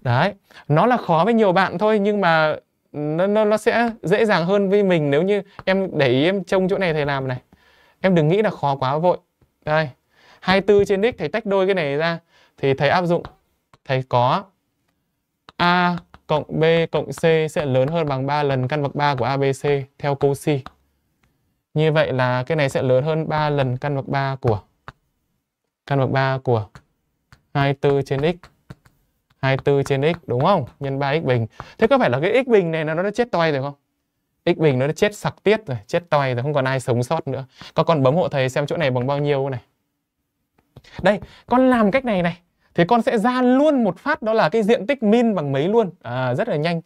Đấy, nó là khó với nhiều bạn thôi nhưng mà nó nó nó sẽ dễ dàng hơn với mình nếu như em để ý em trông chỗ này thầy làm này. Em đừng nghĩ là khó quá vội. Đây, 24 trên x thầy tách đôi cái này ra thì thầy áp dụng thầy có a cộng b cộng c sẽ lớn hơn bằng 3 lần căn bậc 3 của abc theo câu c. Như vậy là cái này sẽ lớn hơn 3 lần căn bậc 3 của căn bậc 3 của 24 trên x 24 trên x đúng không? Nhân 3x bình. Thế có phải là cái x bình này nó đã chết toay rồi không? x bình nó chết sặc tiết rồi chết toay rồi không còn ai sống sót nữa các con bấm hộ thầy xem chỗ này bằng bao nhiêu này đây con làm cách này này thì con sẽ ra luôn một phát đó là cái diện tích min bằng mấy luôn à, rất là nhanh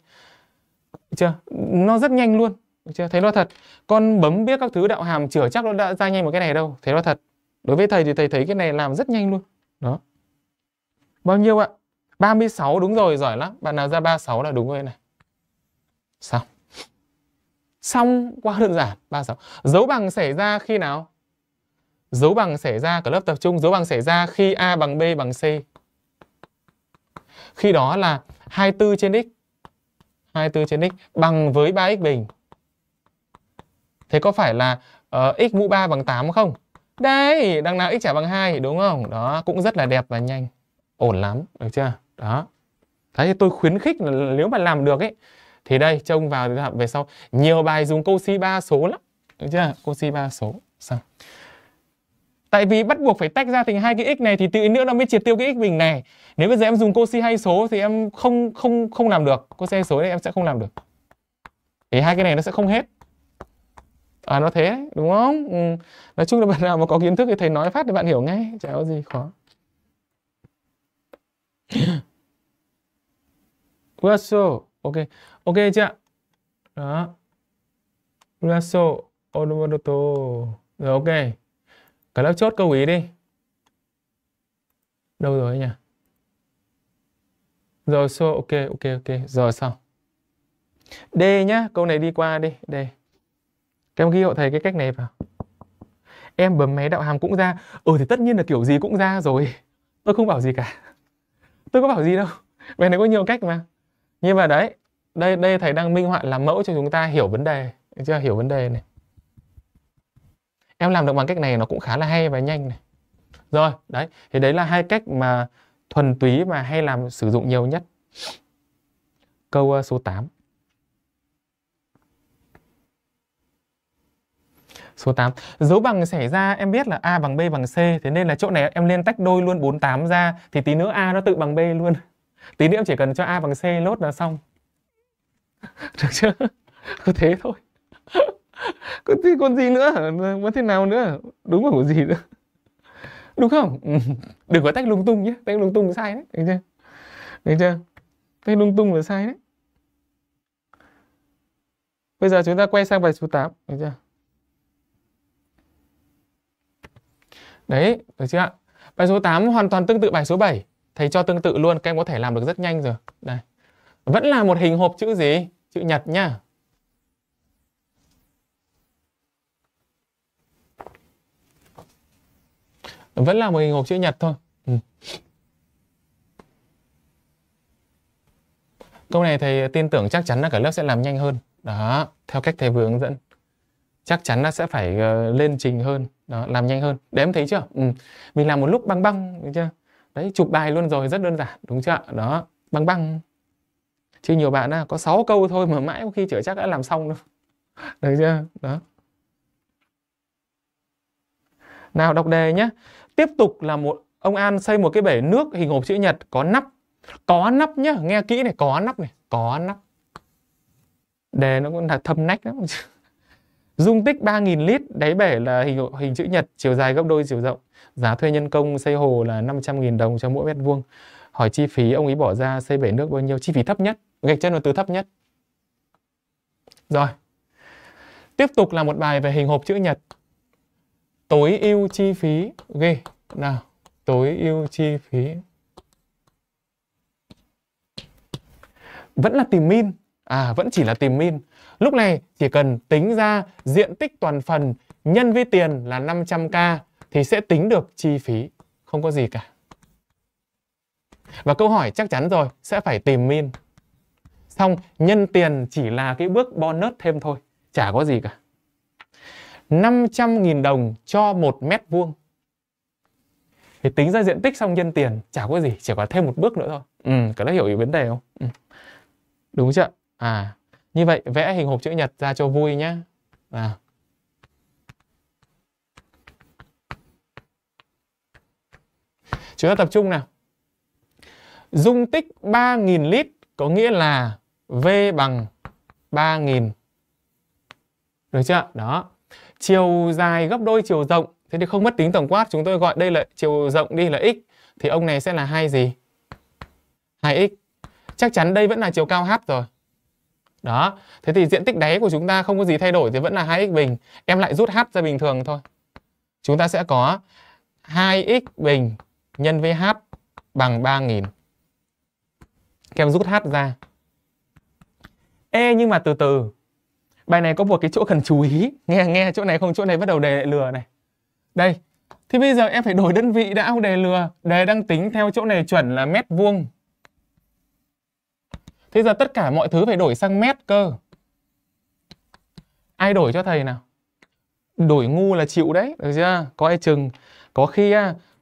chưa nó rất nhanh luôn chưa thấy nó thật con bấm biết các thứ đạo hàm chửa chắc nó đã ra nhanh một cái này đâu thấy nó thật đối với thầy thì thầy thấy cái này làm rất nhanh luôn đó bao nhiêu ạ 36 đúng rồi giỏi lắm bạn nào ra 36 là đúng rồi này xong Xong quá đơn giản 36 Dấu bằng xảy ra khi nào? Dấu bằng xảy ra cả lớp tập trung Dấu bằng xảy ra khi A bằng B bằng C Khi đó là 24 trên x 24 trên x bằng với 3x bình Thế có phải là uh, x mũ 3 bằng 8 không? Đây, đằng nào x trả bằng 2 đúng không? Đó, cũng rất là đẹp và nhanh Ổn lắm, được chưa? Đó Thế thì tôi khuyến khích là nếu mà làm được ấy thì đây trông vào về sau nhiều bài dùng câu si ba số lắm đúng chưa câu si ba số xong Tại vì bắt buộc phải tách ra thành hai cái x này thì tí nữa nó mới triệt tiêu cái x bình này. Nếu bây giờ em dùng cosi hai số thì em không không không làm được. Cosi hai số này em sẽ không làm được. Thì hai cái này nó sẽ không hết. À nó thế đúng không? Ừ. Nói chung là bạn nào mà có kiến thức thì thầy nói phát thì bạn hiểu ngay, chả có gì khó. Well, so, ok ok chưa đó Uraso Odomoto rồi ok cả lớp chốt câu ý đi đâu rồi nhỉ rồi so ok ok ok rồi sao D nhá câu này đi qua đi D em ghi hộ thầy cái cách này vào em bấm máy đạo hàm cũng ra ừ thì tất nhiên là kiểu gì cũng ra rồi tôi không bảo gì cả tôi có bảo gì đâu bài này có nhiều cách mà nhưng mà đấy đây đây thầy đang minh họa làm mẫu cho chúng ta hiểu vấn đề chưa hiểu vấn đề này em làm được bằng cách này nó cũng khá là hay và nhanh này rồi đấy thì đấy là hai cách mà thuần túy mà hay làm sử dụng nhiều nhất câu ờ, số 8 Số 8 Dấu bằng xảy ra em biết là A bằng B bằng C Thế nên là chỗ này em lên tách đôi luôn 48 ra Thì tí nữa A nó tự bằng B luôn Tí nữa em chỉ cần cho A bằng C lốt là xong được chưa cứ thế thôi có thì còn gì nữa có thế nào nữa đúng là của gì nữa đúng không ừ. đừng có tách lung tung nhé tách lung tung là sai đấy được chưa được chưa tách lung tung là sai đấy bây giờ chúng ta quay sang bài số 8 được chưa đấy được chưa bài số 8 hoàn toàn tương tự bài số 7 thầy cho tương tự luôn các em có thể làm được rất nhanh rồi đây vẫn là một hình hộp chữ gì chữ nhật nhá vẫn là một hình hộp chữ nhật thôi ừ. câu này thầy tin tưởng chắc chắn là cả lớp sẽ làm nhanh hơn đó theo cách thầy vừa hướng dẫn chắc chắn là sẽ phải ờ, lên trình hơn đó làm nhanh hơn đếm thấy chưa ừ. mình làm một lúc băng băng đúng chưa đấy chụp bài luôn rồi rất đơn giản đúng chưa đó băng băng chứ nhiều bạn có 6 câu thôi mà mãi có khi chữa chắc đã làm xong đâu được chưa đó nào đọc đề nhé tiếp tục là một ông an xây một cái bể nước hình hộp chữ nhật có nắp có nắp nhá nghe kỹ này có nắp này có nắp đề nó cũng là thâm nách lắm dung tích 3.000 lít đáy bể là hình hình chữ nhật chiều dài gấp đôi chiều rộng giá thuê nhân công xây hồ là 500.000 đồng cho mỗi mét vuông hỏi chi phí ông ấy bỏ ra xây bể nước bao nhiêu chi phí thấp nhất gạch chân vào từ thấp nhất. Rồi. Tiếp tục là một bài về hình hộp chữ nhật. Tối ưu chi phí ghi nào, tối ưu chi phí. Vẫn là tìm min, à vẫn chỉ là tìm min. Lúc này chỉ cần tính ra diện tích toàn phần nhân với tiền là 500k thì sẽ tính được chi phí, không có gì cả. Và câu hỏi chắc chắn rồi sẽ phải tìm min. Xong nhân tiền chỉ là cái bước bonus thêm thôi, chả có gì cả. 500.000 đồng cho một mét vuông. Thì tính ra diện tích xong nhân tiền chả có gì, chỉ có thêm một bước nữa thôi. Ừ, cái đã hiểu ý vấn đề không? Ừ. Đúng chưa? À, như vậy vẽ hình hộp chữ nhật ra cho vui nhá. À. Chúng ta tập trung nào. Dung tích 3.000 lít có nghĩa là V bằng 3.000. Được chưa? Đó. Chiều dài gấp đôi chiều rộng. Thế thì không mất tính tổng quát. Chúng tôi gọi đây là chiều rộng đi là x. Thì ông này sẽ là hai gì? 2x. Chắc chắn đây vẫn là chiều cao h rồi. Đó. Thế thì diện tích đáy của chúng ta không có gì thay đổi thì vẫn là 2x bình. Em lại rút h ra bình thường thôi. Chúng ta sẽ có 2x bình nhân với h bằng 3.000. Các rút h ra. Ê nhưng mà từ từ Bài này có một cái chỗ cần chú ý Nghe nghe chỗ này không chỗ này bắt đầu đề lại lừa này Đây Thì bây giờ em phải đổi đơn vị đã không đề lừa Đề đang tính theo chỗ này chuẩn là mét vuông Thế giờ tất cả mọi thứ phải đổi sang mét cơ Ai đổi cho thầy nào Đổi ngu là chịu đấy Được chưa Có ai chừng Có khi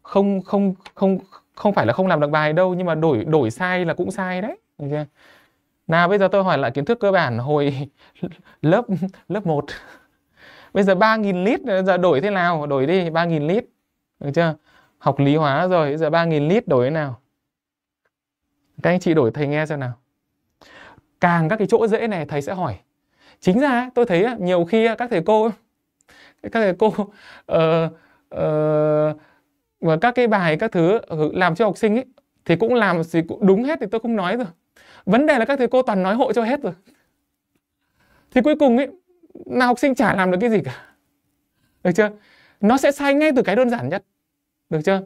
không không không không phải là không làm được bài đâu nhưng mà đổi đổi sai là cũng sai đấy được chưa? Nào bây giờ tôi hỏi lại kiến thức cơ bản hồi lớp lớp 1. Bây giờ 3.000 lít giờ đổi thế nào? Đổi đi 3.000 lít. Được chưa? Học lý hóa rồi, bây giờ 3.000 lít đổi thế nào? Các anh chị đổi thầy nghe xem nào. Càng các cái chỗ dễ này thầy sẽ hỏi. Chính ra tôi thấy nhiều khi các thầy cô các thầy cô uh, uh, và các cái bài các thứ ừ, làm cho học sinh ấy, thì cũng làm thì cũng đúng hết thì tôi không nói rồi vấn đề là các thầy cô toàn nói hộ cho hết rồi thì cuối cùng ấy là học sinh chả làm được cái gì cả được chưa nó sẽ sai ngay từ cái đơn giản nhất được chưa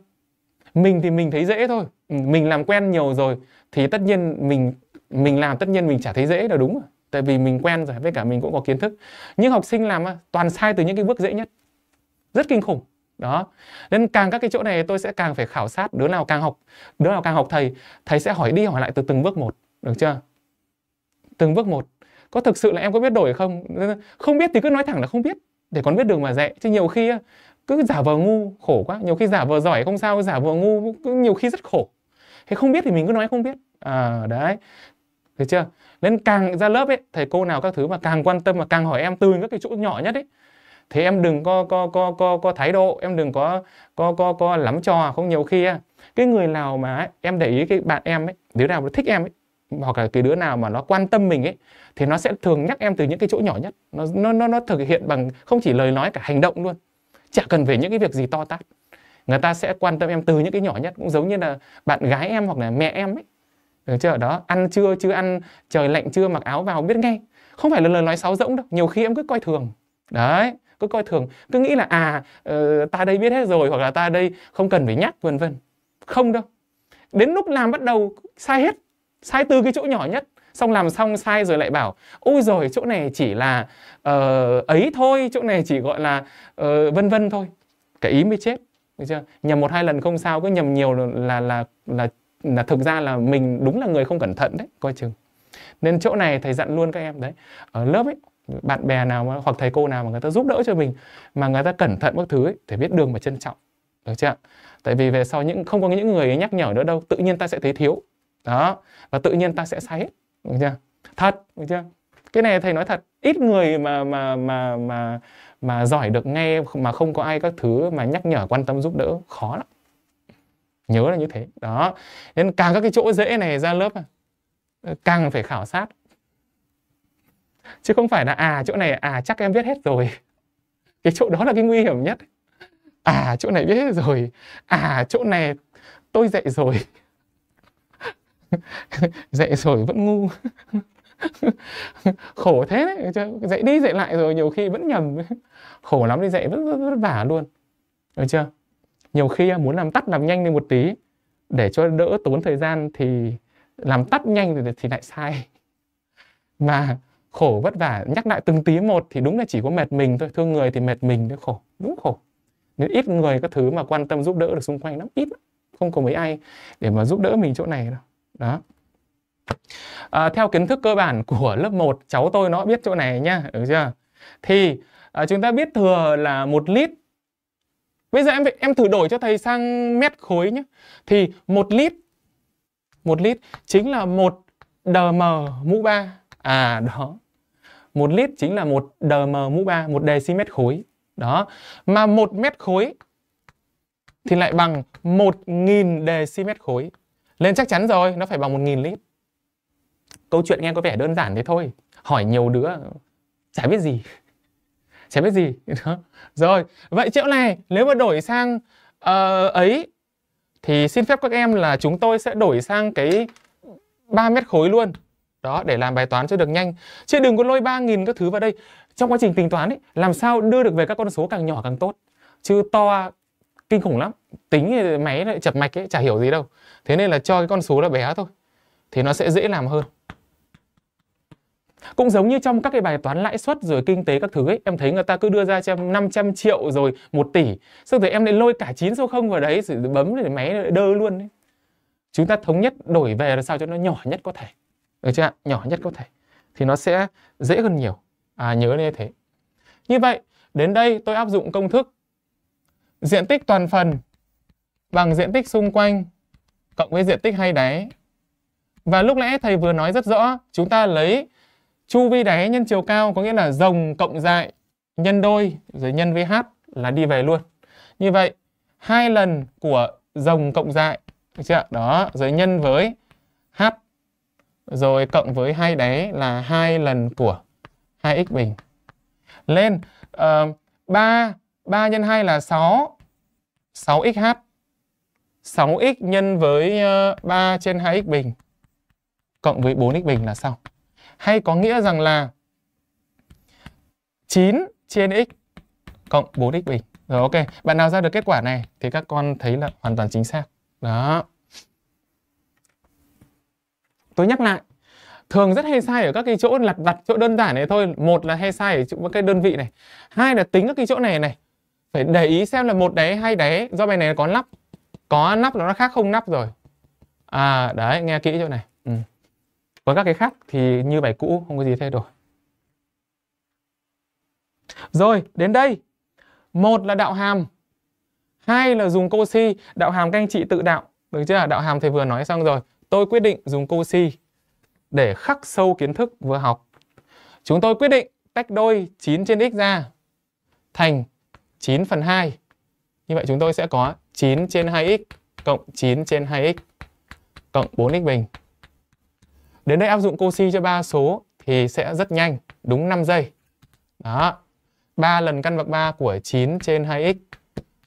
mình thì mình thấy dễ thôi ừ, mình làm quen nhiều rồi thì tất nhiên mình mình làm tất nhiên mình chả thấy dễ là đúng rồi tại vì mình quen rồi với cả mình cũng có kiến thức nhưng học sinh làm toàn sai từ những cái bước dễ nhất rất kinh khủng đó nên càng các cái chỗ này tôi sẽ càng phải khảo sát đứa nào càng học đứa nào càng học thầy thầy sẽ hỏi đi hỏi lại từ từng bước một được chưa? Từng bước một. Có thực sự là em có biết đổi không? Không biết thì cứ nói thẳng là không biết để còn biết đường mà dạy. Chứ nhiều khi cứ giả vờ ngu khổ quá. Nhiều khi giả vờ giỏi không sao, giả vờ ngu nhiều khi rất khổ. Thế không biết thì mình cứ nói không biết. À đấy. Được chưa? Nên càng ra lớp ấy, thầy cô nào các thứ mà càng quan tâm mà càng hỏi em từ các cái chỗ nhỏ nhất ấy thế em đừng có có có có có thái độ em đừng có có có có lắm trò không nhiều khi cái người nào mà em để ý cái bạn em ấy đứa nào mà thích em ấy hoặc là cái đứa nào mà nó quan tâm mình ấy thì nó sẽ thường nhắc em từ những cái chỗ nhỏ nhất nó nó nó, nó thực hiện bằng không chỉ lời nói cả hành động luôn chả cần về những cái việc gì to tát người ta sẽ quan tâm em từ những cái nhỏ nhất cũng giống như là bạn gái em hoặc là mẹ em ấy được chưa đó ăn chưa chưa ăn trời lạnh chưa mặc áo vào biết ngay không phải là lời nói sáo rỗng đâu nhiều khi em cứ coi thường đấy cứ coi thường cứ nghĩ là à ờ, ta đây biết hết rồi hoặc là ta đây không cần phải nhắc vân vân không đâu đến lúc làm bắt đầu sai hết sai từ cái chỗ nhỏ nhất xong làm xong sai rồi lại bảo ôi rồi chỗ này chỉ là uh, ấy thôi chỗ này chỉ gọi là uh, vân vân thôi cái ý mới chết được chưa nhầm một hai lần không sao cứ nhầm nhiều là là là là, là thực ra là mình đúng là người không cẩn thận đấy coi chừng nên chỗ này thầy dặn luôn các em đấy ở lớp ấy bạn bè nào mà, hoặc thầy cô nào mà người ta giúp đỡ cho mình mà người ta cẩn thận bất thứ ấy, thì biết đường mà trân trọng được chưa tại vì về sau những không có những người nhắc nhở nữa đâu tự nhiên ta sẽ thấy thiếu đó và tự nhiên ta sẽ say hết được chưa thật được chưa cái này thầy nói thật ít người mà mà mà mà mà giỏi được nghe mà không có ai các thứ mà nhắc nhở quan tâm giúp đỡ khó lắm nhớ là như thế đó nên càng các cái chỗ dễ này ra lớp à, càng phải khảo sát chứ không phải là à chỗ này à chắc em biết hết rồi cái chỗ đó là cái nguy hiểm nhất à chỗ này biết hết rồi à chỗ này tôi dạy rồi dạy rồi vẫn ngu khổ thế đấy dạy đi dạy lại rồi nhiều khi vẫn nhầm khổ lắm đi dạy vẫn vất vả luôn được chưa nhiều khi muốn làm tắt làm nhanh đi một tí để cho đỡ tốn thời gian thì làm tắt nhanh thì, thì lại sai mà khổ vất vả nhắc lại từng tí một thì đúng là chỉ có mệt mình thôi thương người thì mệt mình thôi khổ đúng khổ nên ít người các thứ mà quan tâm giúp đỡ được xung quanh lắm ít không có mấy ai để mà giúp đỡ mình chỗ này đâu đó à, theo kiến thức cơ bản của lớp 1 cháu tôi nó biết chỗ này nhá được chưa thì à, chúng ta biết thừa là một lít bây giờ em em thử đổi cho thầy sang mét khối nhé thì một lít một lít chính là một dm mũ 3 à đó một lít chính là một dm mũ 3 một decimet khối đó mà một mét khối thì lại bằng 1.000 decimet khối nên chắc chắn rồi, nó phải bằng 1.000 lít. Câu chuyện nghe có vẻ đơn giản thế thôi. Hỏi nhiều đứa, chả biết gì. chả biết gì. Đó. Rồi, vậy triệu này, nếu mà đổi sang uh, ấy, thì xin phép các em là chúng tôi sẽ đổi sang cái 3 mét khối luôn. Đó, để làm bài toán cho được nhanh. Chứ đừng có lôi 3.000 các thứ vào đây. Trong quá trình tính toán ấy, làm sao đưa được về các con số càng nhỏ càng tốt. Chứ to kinh khủng lắm. Tính máy lại chập mạch ấy, chả hiểu gì đâu. Thế nên là cho cái con số là bé thôi Thì nó sẽ dễ làm hơn cũng giống như trong các cái bài toán lãi suất rồi kinh tế các thứ ấy, em thấy người ta cứ đưa ra cho em 500 triệu rồi 1 tỷ. Xong rồi em lại lôi cả 9 số 0 vào đấy rồi bấm để máy đơ luôn ấy. Chúng ta thống nhất đổi về là sao cho nó nhỏ nhất có thể. Được chưa ạ? Nhỏ nhất có thể. Thì nó sẽ dễ hơn nhiều. À nhớ như thế. Như vậy, đến đây tôi áp dụng công thức diện tích toàn phần bằng diện tích xung quanh cộng với diện tích hay đáy. Và lúc nãy thầy vừa nói rất rõ, chúng ta lấy chu vi đáy nhân chiều cao có nghĩa là rồng cộng dại nhân đôi rồi nhân với h là đi về luôn. Như vậy, hai lần của rồng cộng dại, chưa? Đó, rồi nhân với h rồi cộng với hai đáy là hai lần của 2x bình. Lên uh, 3 3 nhân 2 là 6 6xh 6x nhân với 3 ờ, trên 2x bình cộng với 4x bình là sao? Hay có nghĩa rằng là 9 trên x cộng 4x bình. Rồi ok, bạn nào ra được kết quả này thì các con thấy là hoàn toàn chính xác. Đó. Tôi nhắc lại, thường rất hay sai ở các cái chỗ lặt vặt chỗ đơn giản này thôi. Một là hay sai ở chỗ cái đơn vị này. Hai là tính các cái chỗ này này. Phải để ý xem là một đáy hay đáy do bài này có lắp có nắp nó khác không nắp rồi à đấy nghe kỹ chỗ này ừ. với các cái khác thì như bài cũ không có gì thay đổi rồi đến đây một là đạo hàm hai là dùng cô si đạo hàm các anh chị tự đạo được chưa đạo hàm thầy vừa nói xong rồi tôi quyết định dùng cô si để khắc sâu kiến thức vừa học chúng tôi quyết định tách đôi 9 trên x ra thành 9 phần 2 như vậy chúng tôi sẽ có 9 trên 2x cộng 9 trên 2x cộng 4x bình. Đến đây áp dụng cosi cho ba số thì sẽ rất nhanh, đúng 5 giây. Đó. 3 lần căn bậc 3 của 9 trên 2x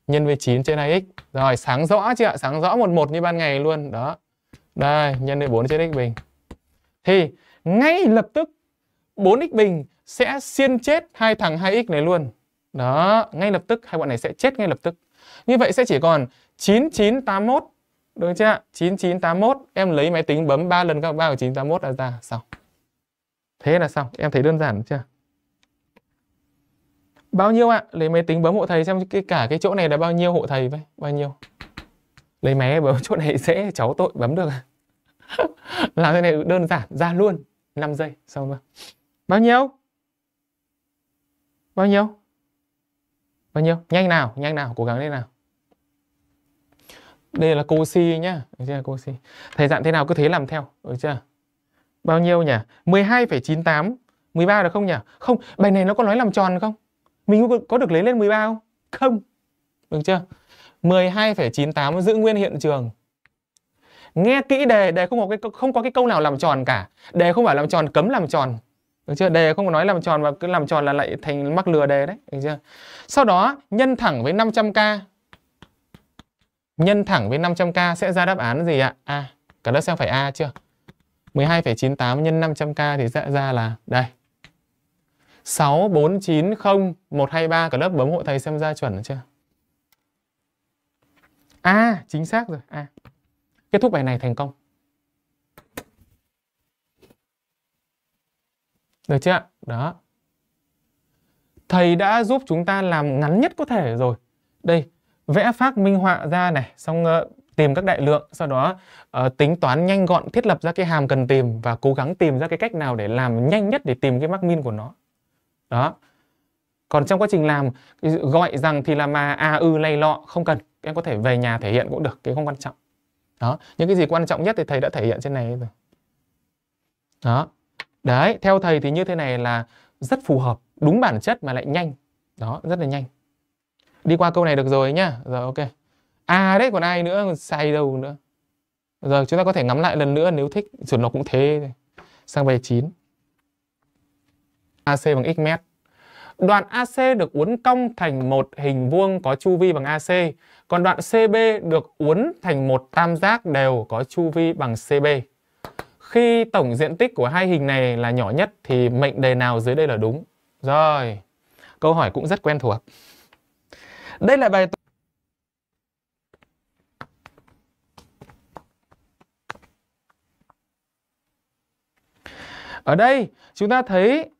nhân với 9 trên 2x. Rồi, sáng rõ chưa ạ? Sáng rõ một một như ban ngày luôn. Đó. Đây, nhân với 4 trên x bình. Thì ngay lập tức 4x bình sẽ xiên chết hai thằng 2x này luôn. Đó, ngay lập tức hai bọn này sẽ chết ngay lập tức. Như vậy sẽ chỉ còn 9981 Đúng chưa ạ? 9981 Em lấy máy tính bấm 3 lần các 3 của 981 là ra xong Thế là xong Em thấy đơn giản chưa? Bao nhiêu ạ? Lấy máy tính bấm hộ thầy xem cái cả cái chỗ này là bao nhiêu hộ thầy vậy? Bao nhiêu? Lấy máy bấm chỗ này dễ cháu tội bấm được Làm thế này đơn giản ra luôn 5 giây xong rồi Bao nhiêu? Bao nhiêu? Bao nhiêu? Nhanh nào, nhanh nào, cố gắng lên nào đây là cô nhá được chưa cô thầy dặn thế nào cứ thế làm theo được ừ, chưa bao nhiêu nhỉ 12,98 13 được không nhỉ không bài này nó có nói làm tròn không mình có được lấy lên 13 không không được chưa 12,98 giữ nguyên hiện trường nghe kỹ đề đề không có cái không có cái câu nào làm tròn cả đề không phải làm tròn cấm làm tròn được chưa đề không có nói làm tròn mà cứ làm tròn là lại thành mắc lừa đề đấy được chưa sau đó nhân thẳng với 500k nhân thẳng với 500k sẽ ra đáp án gì ạ? A. Cả lớp xem phải A chưa? 12,98 nhân 500k thì sẽ ra là đây. 6490123 cả lớp bấm hộ thầy xem ra chuẩn chưa? A, à, chính xác rồi. A. À. Kết thúc bài này thành công. Được chưa ạ? Đó. Thầy đã giúp chúng ta làm ngắn nhất có thể rồi. Đây, vẽ phác minh họa ra này xong uh, tìm các đại lượng sau đó uh, tính toán nhanh gọn thiết lập ra cái hàm cần tìm và cố gắng tìm ra cái cách nào để làm nhanh nhất để tìm cái mắc min của nó đó còn trong quá trình làm gọi rằng thì là mà a à, ư lay lọ không cần em có thể về nhà thể hiện cũng được cái không quan trọng đó những cái gì quan trọng nhất thì thầy đã thể hiện trên này rồi đó đấy theo thầy thì như thế này là rất phù hợp đúng bản chất mà lại nhanh đó rất là nhanh đi qua câu này được rồi nhá rồi dạ, ok à đấy còn ai nữa sai đâu nữa giờ dạ, chúng ta có thể ngắm lại lần nữa nếu thích chuẩn nó cũng thế sang về 9 AC bằng x mét đoạn AC được uốn cong thành một hình vuông có chu vi bằng AC, còn đoạn CB được uốn thành một tam giác đều có chu vi bằng CB. Khi tổng diện tích của hai hình này là nhỏ nhất thì mệnh đề nào dưới đây là đúng? Rồi, câu hỏi cũng rất quen thuộc. Đây là bài toán Ở đây chúng ta thấy uh,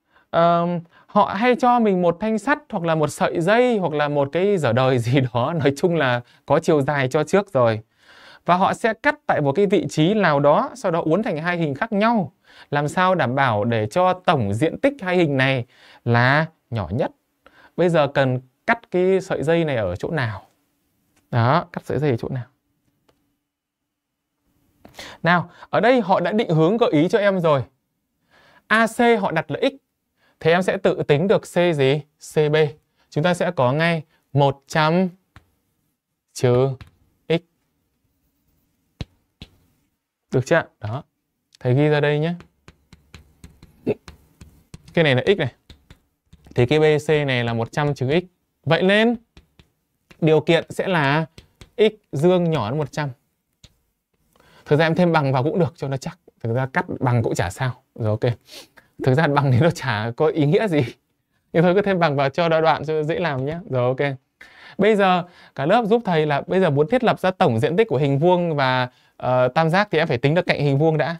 họ hay cho mình một thanh sắt hoặc là một sợi dây hoặc là một cái dở đời gì đó nói chung là có chiều dài cho trước rồi và họ sẽ cắt tại một cái vị trí nào đó sau đó uốn thành hai hình khác nhau làm sao đảm bảo để cho tổng diện tích hai hình này là nhỏ nhất bây giờ cần cắt cái sợi dây này ở chỗ nào đó cắt sợi dây ở chỗ nào nào ở đây họ đã định hướng gợi ý cho em rồi AC họ đặt là x thì em sẽ tự tính được C gì CB chúng ta sẽ có ngay 100 trừ x được chưa đó thầy ghi ra đây nhé cái này là x này thì cái BC này là 100 trừ x Vậy nên điều kiện sẽ là x dương nhỏ hơn 100. Thực ra em thêm bằng vào cũng được cho nó chắc. Thực ra cắt bằng cũng chả sao. Rồi ok. Thực ra bằng thì nó chả có ý nghĩa gì. Nhưng thôi cứ thêm bằng vào cho đo đoạn cho dễ làm nhé. Rồi ok. Bây giờ cả lớp giúp thầy là bây giờ muốn thiết lập ra tổng diện tích của hình vuông và uh, tam giác thì em phải tính được cạnh hình vuông đã.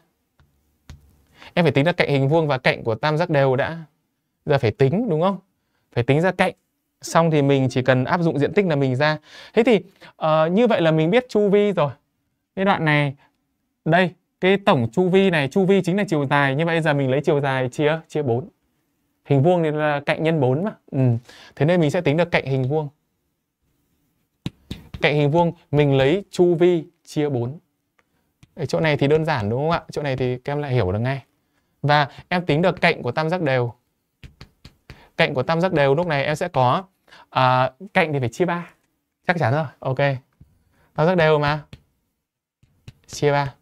Em phải tính được cạnh hình vuông và cạnh của tam giác đều đã. Giờ phải tính đúng không? Phải tính ra cạnh xong thì mình chỉ cần áp dụng diện tích là mình ra thế thì uh, như vậy là mình biết chu vi rồi cái đoạn này đây cái tổng chu vi này chu vi chính là chiều dài như vậy giờ mình lấy chiều dài chia chia 4 hình vuông thì là cạnh nhân 4 mà ừ. thế nên mình sẽ tính được cạnh hình vuông cạnh hình vuông mình lấy chu vi chia 4 Ở chỗ này thì đơn giản đúng không ạ chỗ này thì các em lại hiểu được ngay và em tính được cạnh của tam giác đều cạnh của tam giác đều lúc này em sẽ có à, cạnh thì phải chia 3 chắc chắn rồi ok nó rất đều mà chia 3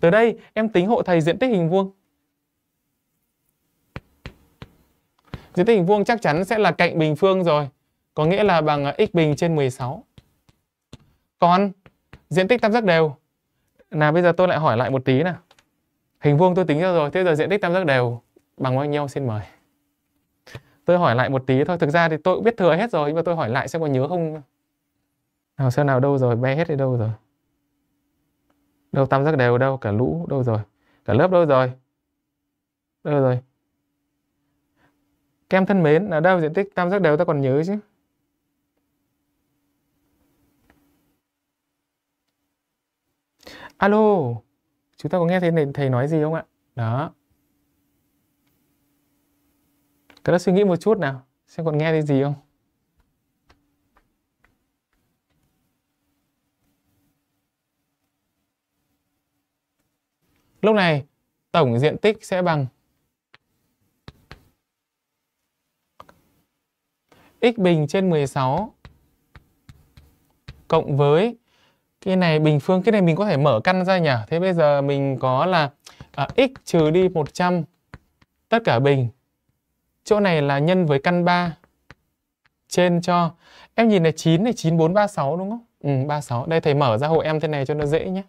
từ đây em tính hộ thầy diện tích hình vuông diện tích hình vuông chắc chắn sẽ là cạnh bình phương rồi có nghĩa là bằng à, x bình trên 16 còn diện tích tam giác đều là bây giờ tôi lại hỏi lại một tí nè hình vuông tôi tính ra rồi thế giờ diện tích tam giác đều bằng bao nhiêu xin mời tôi hỏi lại một tí thôi thực ra thì tôi cũng biết thừa hết rồi nhưng mà tôi hỏi lại xem có nhớ không nào xem nào đâu rồi bé hết đi đâu rồi đâu tam giác đều đâu cả lũ đâu rồi cả lớp đâu rồi đâu rồi kem thân mến là đâu diện tích tam giác đều ta còn nhớ chứ alo chúng ta có nghe thấy thầy nói gì không ạ đó các đã suy nghĩ một chút nào, xem còn nghe thấy gì không? Lúc này tổng diện tích sẽ bằng x bình trên 16 cộng với cái này bình phương cái này mình có thể mở căn ra nhỉ thế bây giờ mình có là à, x trừ đi 100 tất cả bình Chỗ này là nhân với căn 3 trên cho em nhìn này 9 này 9436 đúng không? Ừ 36. Đây thầy mở ra hộ em thế này cho nó dễ nhé.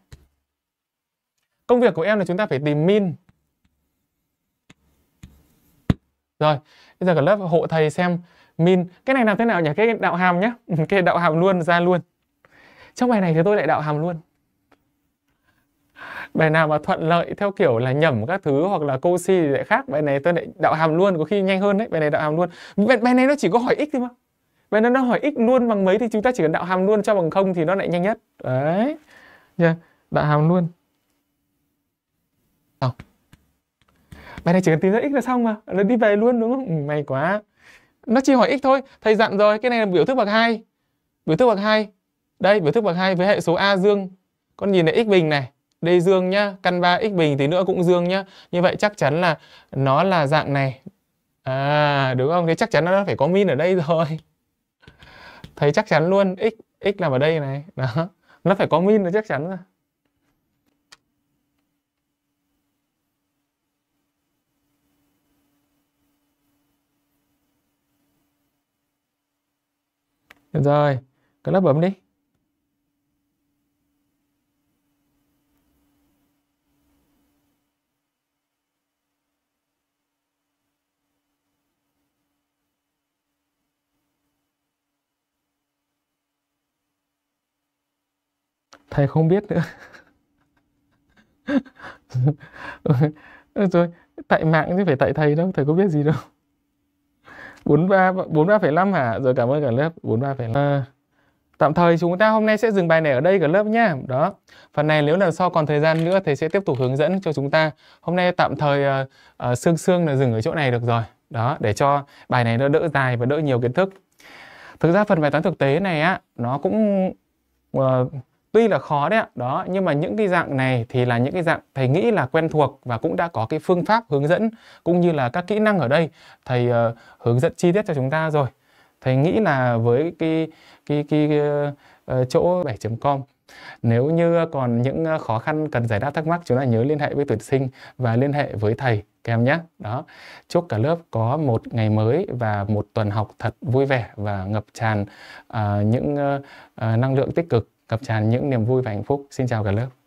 Công việc của em là chúng ta phải tìm min. Rồi, bây giờ cả lớp hộ thầy xem min. Cái này làm thế nào nhỉ? Cái đạo hàm nhé. Cái đạo hàm luôn ra luôn. Trong bài này thì tôi lại đạo hàm luôn bài nào mà thuận lợi theo kiểu là nhẩm các thứ hoặc là cô si thì lại khác bài này tôi lại đạo hàm luôn có khi nhanh hơn đấy bài này đạo hàm luôn bài, bài này nó chỉ có hỏi x thôi mà bài này nó hỏi x luôn bằng mấy thì chúng ta chỉ cần đạo hàm luôn cho bằng không thì nó lại nhanh nhất đấy yeah. đạo hàm luôn xong bài này chỉ cần tìm ra x là xong mà nó đi về luôn đúng không ừ, may quá nó chỉ hỏi x thôi thầy dặn rồi cái này là biểu thức bậc hai biểu thức bậc hai đây biểu thức bậc hai với hệ số a dương con nhìn lại x bình này đây dương nhá, căn 3 x bình tí nữa cũng dương nhá. Như vậy chắc chắn là nó là dạng này. À đúng không? Thế chắc chắn nó phải có min ở đây rồi. Thấy chắc chắn luôn, x x nằm ở đây này. Đó. Nó phải có min là chắc chắn rồi. Được rồi, cứ lớp bấm đi. thầy không biết nữa rồi tại mạng chứ phải tại thầy đâu thầy có biết gì đâu bốn ba bốn ba phẩy năm hả rồi cảm ơn cả lớp bốn ba phẩy à, tạm thời chúng ta hôm nay sẽ dừng bài này ở đây cả lớp nhá đó phần này nếu là sau còn thời gian nữa thầy sẽ tiếp tục hướng dẫn cho chúng ta hôm nay tạm thời uh, ờ, uh, ờ, xương xương là dừng ở chỗ này được rồi đó để cho bài này nó đỡ dài và đỡ nhiều kiến thức thực ra phần bài toán thực tế này á nó cũng uh, tuy là khó đấy ạ đó nhưng mà những cái dạng này thì là những cái dạng thầy nghĩ là quen thuộc và cũng đã có cái phương pháp hướng dẫn cũng như là các kỹ năng ở đây thầy uh, hướng dẫn chi tiết cho chúng ta rồi thầy nghĩ là với cái cái cái, cái ờ, uh, ờ, chỗ 7.com nếu như còn những khó khăn cần giải đáp thắc mắc chúng ta nhớ liên hệ với tuyển sinh và liên hệ với thầy các em nhé. Đó. Chúc cả lớp có một ngày mới và một tuần học thật vui vẻ và ngập tràn uh, những uh, uh, năng lượng tích cực ngập tràn những niềm vui và hạnh phúc xin chào cả lớp